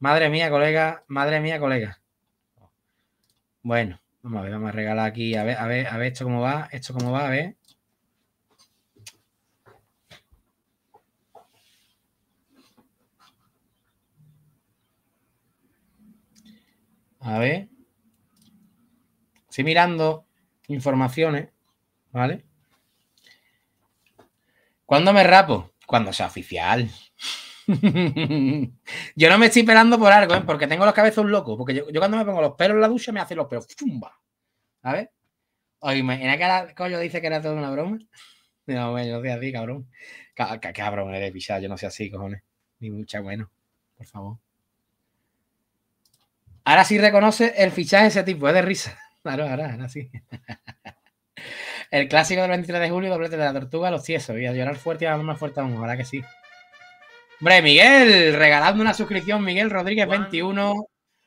Madre mía, colega. Madre mía, colega. Bueno, vamos a ver, vamos a regalar aquí. A ver, a ver, a ver esto cómo va. Esto cómo va, a ver. A ver. Estoy mirando informaciones, ¿vale? ¿Cuándo me rapo? Cuando sea oficial. yo no me estoy esperando por algo, ¿eh? porque tengo los cabezos locos. Porque yo, cuando me pongo los pelos en la ducha me hace los pelos. ¡Fumba! ¿Sabes? Oye, ¿en aquel coño dice que era toda una broma? No, me yo no soy así, cabrón. cabrón eres, pisar Yo no soy así, cojones. Ni mucha bueno. Por favor. Ahora sí reconoce el fichaje ese tipo, es de risa. Claro, ahora, sí. El clásico del 23 de julio, doblete de la tortuga, los tiesos. Y a llorar fuerte y a más fuerte aún, ahora que sí. Hombre, Miguel, regalando una suscripción, Miguel Rodríguez 21.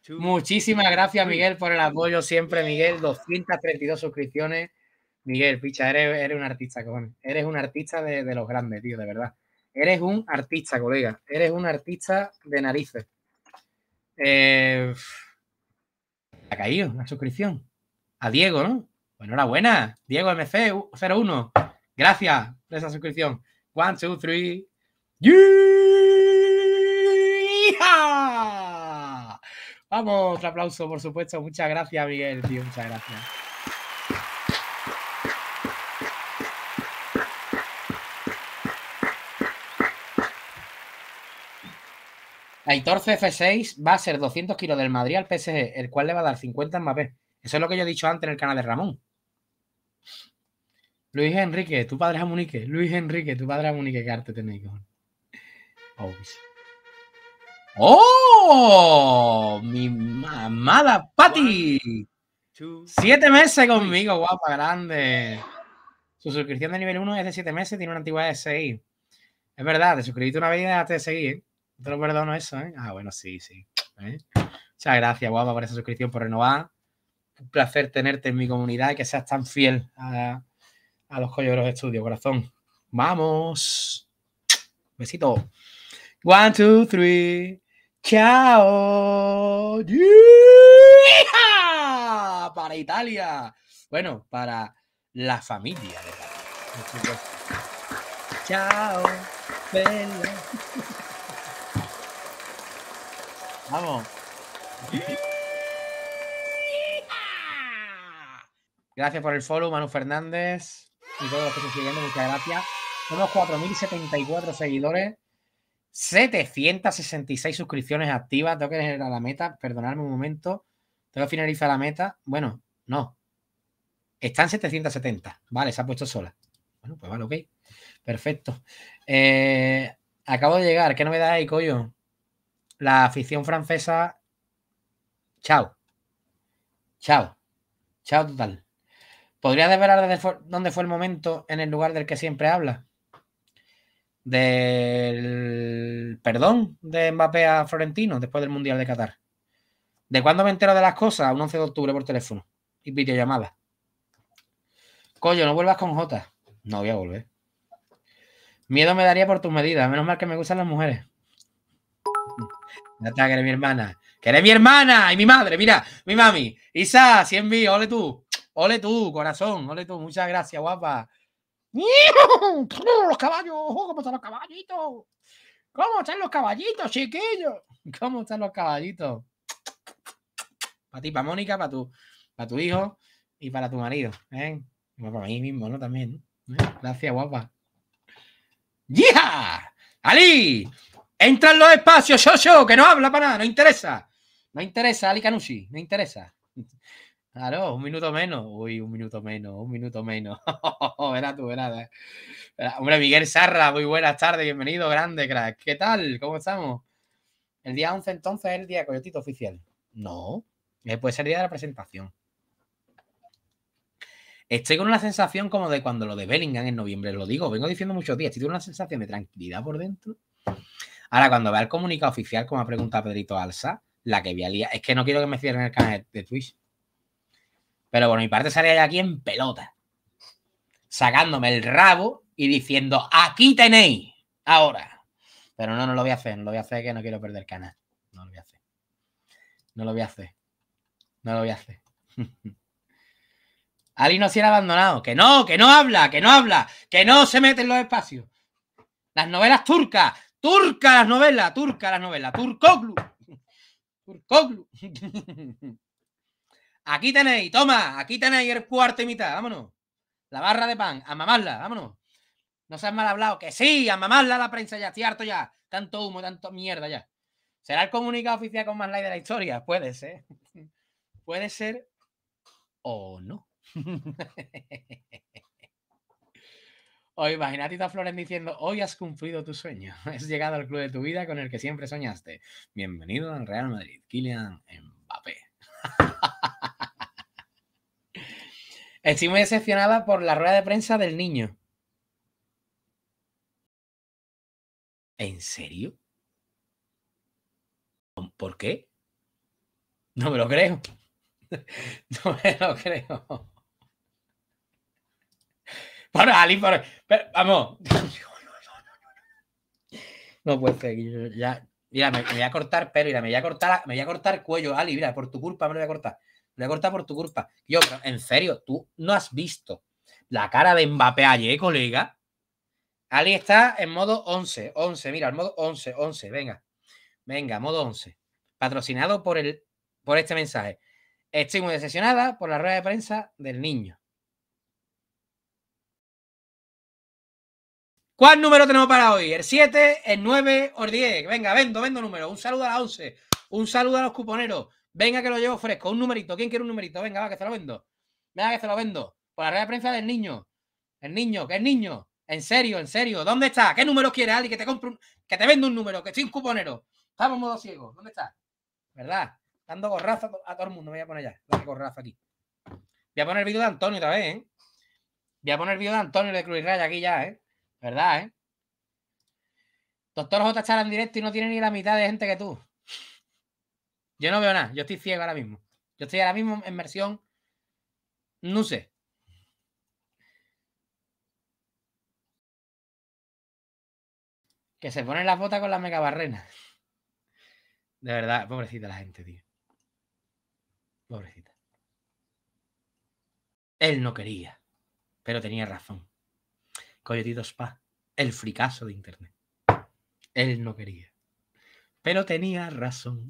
Muchísimas gracias, Miguel, por el apoyo siempre, Miguel. 232 suscripciones. Miguel, picha, eres, un artista, cojones. Eres un artista de, de, los grandes, tío, de verdad. Eres un artista, colega. Eres un artista de narices. Eh, ha caído la suscripción. A Diego, ¿no? Pues enhorabuena, Diego MC01. Gracias por esa suscripción. One, two, three. Vamos, otro aplauso, por supuesto. Muchas gracias, Miguel, tío. Muchas gracias. 14 F6 va a ser 200 kilos del Madrid al PSG, el cual le va a dar 50 en Mbappé. Eso es lo que yo he dicho antes en el canal de Ramón. Luis Enrique, tu padre es Amunique. Luis Enrique, tu padre es Amunique. ¿Qué arte tenéis, ¡Oh! Mi mamada, Patty. Siete meses conmigo, guapa, grande. Su suscripción de nivel 1 es de siete meses, tiene una antigüedad de 6. Es verdad, te suscribiste una vez y dejaste de seguir. ¿eh? te lo perdono eso, ¿eh? Ah, bueno, sí, sí. ¿eh? Muchas gracias, guapa, por esa suscripción, por renovar. Un placer tenerte en mi comunidad y que seas tan fiel a, a los de Estudio, corazón. ¡Vamos! Besito. One, two, three. ¡Chao! Para Italia. Bueno, para la familia Chao. Bella. Vamos. Gracias por el follow, Manu Fernández. Y todos los que están siguiendo, muchas gracias. Somos 4.074 seguidores. 766 suscripciones activas. Tengo que generar la meta. Perdonadme un momento. Tengo que finalizar la meta. Bueno, no. Están 770. Vale, se ha puesto sola. Bueno, pues vale, ok. Perfecto. Eh, acabo de llegar. ¿Qué novedad hay, Coyo? la afición francesa, chao. Chao. Chao total. ¿Podría desvelar desde dónde fue el momento en el lugar del que siempre habla? Del perdón de Mbappé a Florentino después del Mundial de Qatar. ¿De cuándo me entero de las cosas? Un 11 de octubre por teléfono y videollamada. Coño, no vuelvas con J. No voy a volver. Miedo me daría por tus medidas. Menos mal que me gustan las mujeres está, que eres mi hermana. Que eres mi hermana y mi madre, mira, mi mami. Isa, 100 mil, ole tú. Ole tú, corazón, ole tú. Muchas gracias, guapa. Los caballos, ¿cómo están los caballitos? ¿Cómo están los caballitos, chiquillos? ¿Cómo están los caballitos? Para ti, para Mónica, para tu, para tu hijo y para tu marido. ¿eh? Para mí mismo, ¿no? También. ¿eh? Gracias, guapa. ¡Yeah! ¡Ali! Entra en los espacios, yo, yo, que no habla para nada, no interesa. No interesa, Ali Canucci, no interesa. Claro, un minuto menos. Uy, un minuto menos, un minuto menos. Era tú, verás. Eh. Hombre, Miguel Sarra, muy buenas tardes, bienvenido, grande crack. ¿Qué tal? ¿Cómo estamos? El día 11 entonces es el día Coyotito oficial. No, eh, puede ser día de la presentación. Estoy con una sensación como de cuando lo de Bellingham en noviembre, lo digo, vengo diciendo muchos días, estoy con una sensación de tranquilidad por dentro, Ahora, cuando vea el comunicado oficial, como ha preguntado Pedrito Alsa, la que vi alía. Es que no quiero que me cierren el canal de Twitch. Pero bueno, mi parte salía de aquí en pelota. Sacándome el rabo y diciendo, aquí tenéis, ahora. Pero no, no lo voy a hacer, no lo voy a hacer que no quiero perder el canal. No lo voy a hacer. No lo voy a hacer. No lo voy a hacer. Ali no ha abandonado. Que no, que no habla, que no habla, que no se mete en los espacios. Las novelas turcas Turca las novelas, turca las novelas, turcoglu. Turcoglu. Aquí tenéis, toma, aquí tenéis el cuarto y mitad, vámonos. La barra de pan, a mamarla, vámonos. No seas mal hablado, que sí, a mamarla la prensa ya, Cierto ya. Tanto humo, tanto mierda ya. ¿Será el comunicado oficial con más like de la historia? Puede ser. Puede ser o no. O imagínate a Floren diciendo, hoy has cumplido tu sueño, has llegado al club de tu vida con el que siempre soñaste. Bienvenido al Real Madrid, Kylian Mbappé. Estoy muy decepcionada por la rueda de prensa del niño. ¿En serio? ¿Por qué? No me lo creo. No me lo creo para Ali, para. vamos. No puede seguir, ya. Mira, me, voy a cortar pero mira, me voy a cortar, me voy a cortar cuello, Ali, mira, por tu culpa me lo voy a cortar. Me corta voy a cortar por tu culpa. Yo, en serio, tú no has visto la cara de Mbappé ayer, colega. Ali está en modo 11, 11, mira, en modo 11, 11, venga. Venga, modo 11. Patrocinado por, el, por este mensaje. Estoy muy decepcionada por la rueda de prensa del niño. ¿Cuál número tenemos para hoy? ¿El 7, el 9 o el 10? Venga, vendo, vendo números. Un saludo a la 11. Un saludo a los cuponeros. Venga, que lo llevo fresco. Un numerito. ¿Quién quiere un numerito? Venga, va, que se lo vendo. Venga, que se lo vendo. Por la red de prensa del niño. El niño, que es niño. En serio, en serio. ¿Dónde está? ¿Qué número quiere alguien que te compre que te venda un número? Que estoy un cuponero. Estamos en modo ciego. ¿Dónde está? ¿Verdad? Dando gorrazo a todo el mundo. voy a poner ya. Dando gorraza aquí. Voy a poner el vídeo de Antonio otra ¿eh? Voy a poner el vídeo de Antonio de Cruz Raya aquí ya, ¿eh? ¿Verdad, eh? Doctor J está en directo y no tiene ni la mitad de gente que tú. Yo no veo nada, yo estoy ciego ahora mismo. Yo estoy ahora mismo en versión no sé. Que se ponen las botas con las megabarrenas. De verdad, pobrecita la gente, tío. Pobrecita. Él no quería, pero tenía razón. Coyotito Spa, el fricazo de Internet. Él no quería. Pero tenía razón.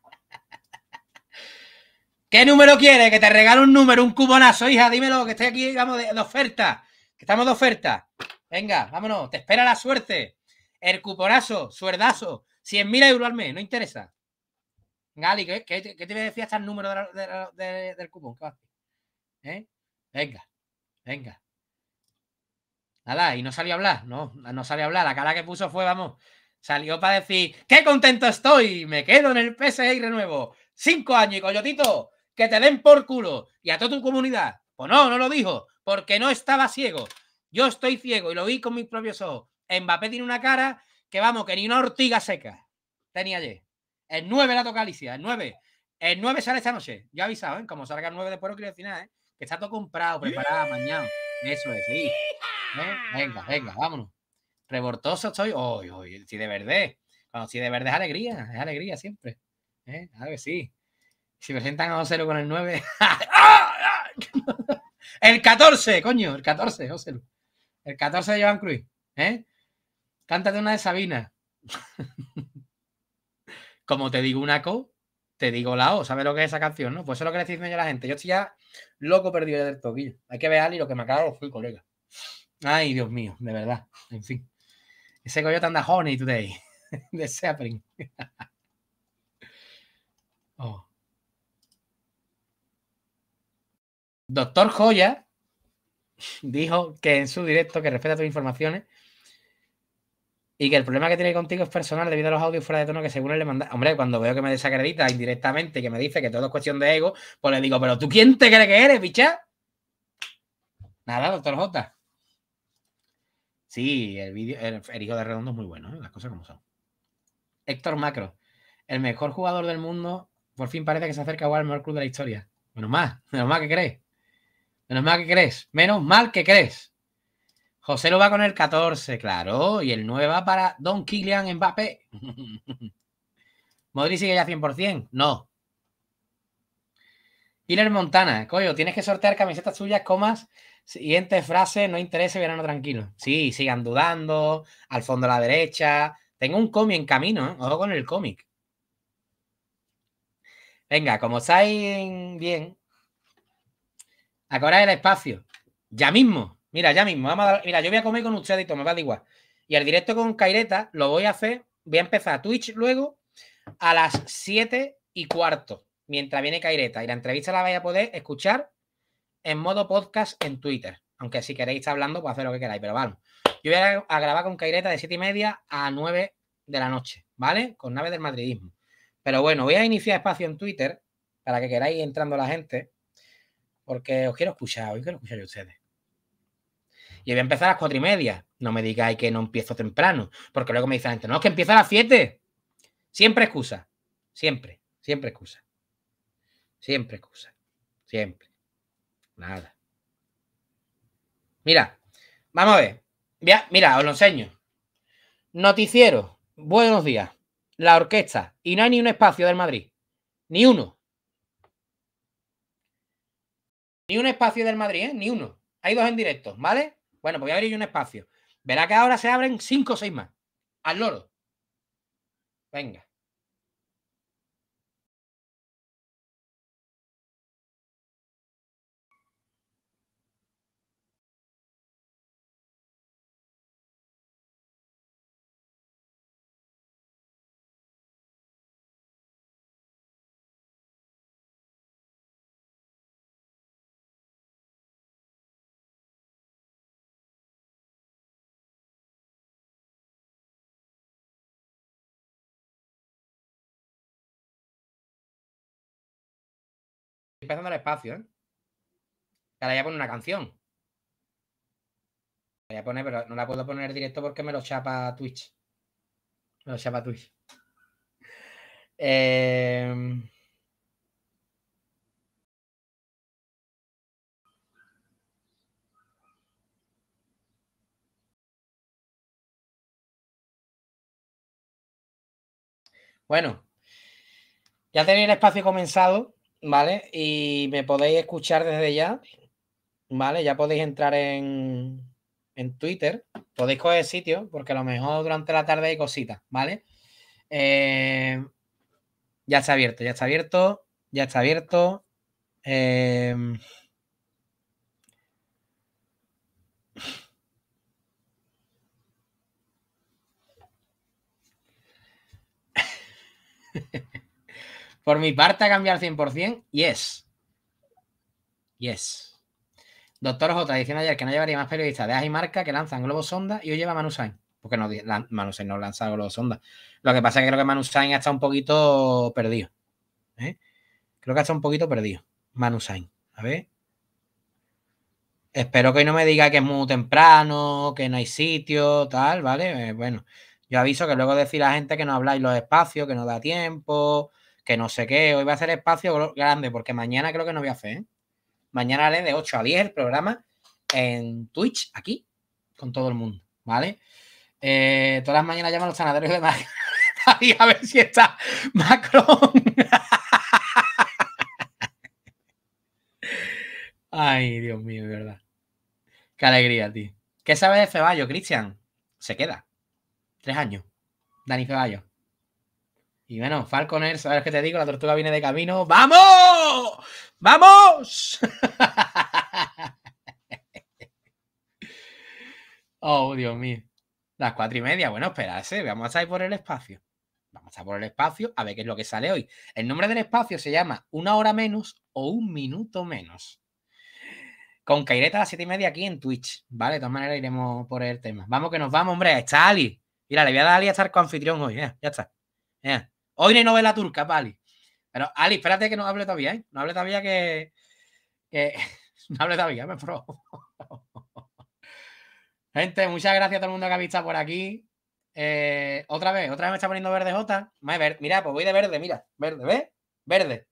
¿Qué número quiere? Que te regale un número, un cubonazo, hija. Dímelo, que estoy aquí, digamos, de, oferta. Que estamos de oferta. Venga, vámonos. Te espera la suerte. El cuponazo, suerdazo. 100.000 euros al mes, no interesa. Gali, ¿qué, te voy a decir hasta el este número del cupón? ¿Eh? Venga, venga. Nada, y no salió a hablar, no, no salió a hablar. La cara que puso fue, vamos, salió para decir, ¡qué contento estoy! Me quedo en el PSI renuevo. Cinco años y coyotito, que te den por culo. Y a toda tu comunidad. Pues no, no lo dijo, porque no estaba ciego. Yo estoy ciego y lo vi con mis propios ojos. Mbappé tiene una cara que, vamos, que ni una ortiga seca tenía ayer. El 9 la toca Alicia, el 9. El 9 sale esta noche. Yo he avisado, ¿eh? Como salga el 9 después no quiero decir nada, ¿eh? Que está todo comprado, preparado, mañana. Eso es, sí. Venga, venga, vámonos. Rebortoso estoy hoy, hoy, Si de verde. Cuando si de verde es alegría, es alegría siempre. ¿Eh? A ver, sí. Si presentan a 0 con el 9. ¡Ah! ¡Ah! el 14, coño, el 14, El 14 de Joan Cruz. ¿eh? Cántate una de Sabina. Como te digo una co, te digo la O. ¿Sabes lo que es esa canción, no? Pues eso es lo que le dicen yo a la gente. Yo estoy ya loco perdido del toquillo. Hay que ver, a Ali, lo que me acaba de fui, colega. Ay, Dios mío, de verdad. En fin. Ese coyote anda honey today. De Seaprin. Oh. Doctor Joya dijo que en su directo que respeta tus informaciones y que el problema que tiene contigo es personal debido a los audios fuera de tono que según él le manda. Hombre, cuando veo que me desacredita indirectamente y que me dice que todo es cuestión de ego, pues le digo, pero tú quién te cree que eres, bicha? Nada, doctor Jota. Sí, el, vídeo, el, hijo de Redondo es muy bueno, ¿eh? las cosas como son. Héctor Macro, el mejor jugador del mundo, por fin parece que se acerca a al mejor club de la historia. Menos mal, menos mal que crees. Menos mal que crees. Menos mal que crees. José lo va con el 14, claro. Y el 9 va para Don Kylian Mbappé. Modri sigue ya 100%. No, Killer Montana, coño, tienes que sortear camisetas suyas, comas. Siguiente frase, no interese, verano tranquilo. Sí, sigan dudando, al fondo a la derecha. Tengo un cómic en camino, ¿eh? ojo con el cómic. Venga, como estáis bien, acordáis el espacio. Ya mismo, mira, ya mismo. mira, yo voy a comer con ustedes y me va a igual. Y el directo con Caireta lo voy a hacer, voy a empezar a Twitch luego a las 7 y cuarto mientras viene Caireta. Y la entrevista la vais a poder escuchar en modo podcast en Twitter. Aunque si queréis estar hablando, pues hacer lo que queráis. Pero vamos, yo voy a, grabar con Caireta de siete y media a 9 de la noche, ¿vale? Con Nave del Madridismo. Pero bueno, voy a iniciar espacio en Twitter para que queráis entrando la gente. Porque os quiero escuchar, hoy quiero escuchar a ustedes. Y voy a empezar a las cuatro y media. No me digáis que no empiezo temprano. Porque luego me dice la gente, no, es que empieza a las 7. Siempre excusa. Siempre, siempre excusa. Siempre excusa. Siempre. Nada. Mira, vamos a ver. Mira, os lo enseño. Noticiero. Buenos días. La orquesta. Y no hay ni un espacio del Madrid. Ni uno. Ni un espacio del Madrid, ¿eh? Ni uno. Hay dos en directo, ¿vale? Bueno, pues voy a abrir un espacio. Verá que ahora se abren cinco o seis más. Al loro. Venga. empezando el espacio, ¿eh? Ahora ya pone una canción. voy a poner, pero no la puedo poner directo porque me lo chapa Twitch. Me lo chapa Twitch. Em, bueno, ya tenéis el espacio comenzado. ¿vale? Y me podéis escuchar desde ya, ¿vale? Ya podéis entrar en, en Twitter, podéis coger sitio, porque a lo mejor durante la tarde hay cositas, ¿vale? Eh, ya está abierto, ya está abierto, ya está abierto. Eh, Por mi parte, a cambiar 100%, yes. Yes. Doctor J diciendo ayer que no llevaría más periodistas de AJ y Marca que lanzan globos sonda y hoy lleva Manu Porque no, Manu no lanza globos sonda. Lo que pasa es que creo que Manu está un poquito perdido. ¿eh? Creo que está un poquito perdido. Manu A ver. Espero que hoy no me diga que es muy temprano, que no hay sitio, tal, ¿vale? Eh, bueno, yo aviso que luego decir a la gente que no habláis los espacios, que no da tiempo, que no sé qué, hoy va a hacer espacio grande, porque mañana creo que no voy a hacer. Mañana haré de 8 a 10 el programa en Twitch, aquí, con todo el mundo, ¿vale? Eh, todas las mañanas llaman los sanadores de Macron a ver si está Macron. Ay, Dios mío, de verdad. Qué alegría, tío. ¿Qué sabes de Ceballos, Cristian? Se queda. Tres años. Dani Ceballos. Y bueno, Falconers, ¿sabes qué te digo? La tortuga viene de camino. ¡Vamos! ¡Vamos! oh, Dios mío. Las cuatro y media. Bueno, esperarse. Vamos a ir por el espacio. Vamos a por el espacio a ver qué es lo que sale hoy. El nombre del espacio se llama Una hora menos o un minuto menos. Con Caireta a las siete y media aquí en Twitch. Vale, de todas maneras iremos por el tema. Vamos que nos vamos, hombre. Está Ali. Mira, le voy a dar a Ali a estar con anfitrión hoy. ya está. Hoy no ve novela turca, Pali. Pero, Ali, espérate que no hable todavía, ¿eh? No hable todavía que. no hable todavía, me pro Gente, muchas gracias a todo el mundo que ha visto por aquí. Eh, otra vez, otra vez me está poniendo verde J. Mira, pues voy de verde, mira. Verde, ¿ves? Verde.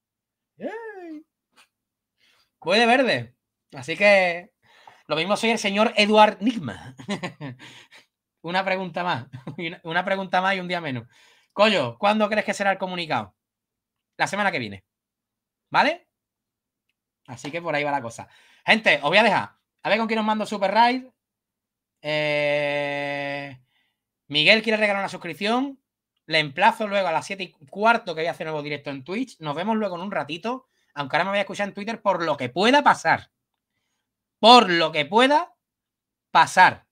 Voy de verde. Así que lo mismo soy el señor Eduard Nigma. una pregunta más. una pregunta más y un día menos. Coyo, ¿cuándo crees que será el comunicado? La semana que viene. ¿Vale? Así que por ahí va la cosa. Gente, os voy a dejar. A ver con quién os mando Super Ride. Eh, Miguel quiere regalar una suscripción. Le emplazo luego a las 7 y cuarto que voy a hacer nuevo directo en Twitch. Nos vemos luego en un ratito. Aunque ahora me voy a escuchar en Twitter por lo que pueda pasar. Por lo que pueda pasar.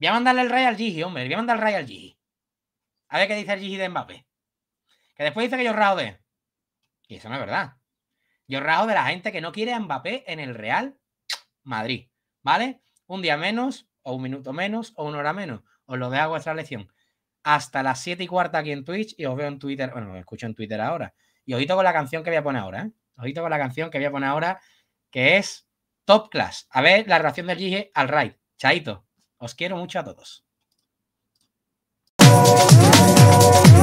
Voy a mandarle el Ray al Gigi, hombre. Voy a mandar el Ray al Gigi. A ver qué dice el Gigi de Mbappé. Que después dice que yo rajo de. Y eso no es verdad. Yo rajo de la gente que no quiere a Mbappé en el Real Madrid. ¿Vale? Un día menos, o un minuto menos, o una hora menos. Os lo dejo a vuestra lección. Hasta las 7 y cuarta aquí en Twitch y os veo en Twitter. Bueno, os escucho en Twitter ahora. Y ojito con la canción que voy a poner ahora. ¿eh? Ojito con la canción que voy a poner ahora, que es Top Class. A ver la relación del Gigi al Raid. Chaito. Os quiero mucho a todos. Oh,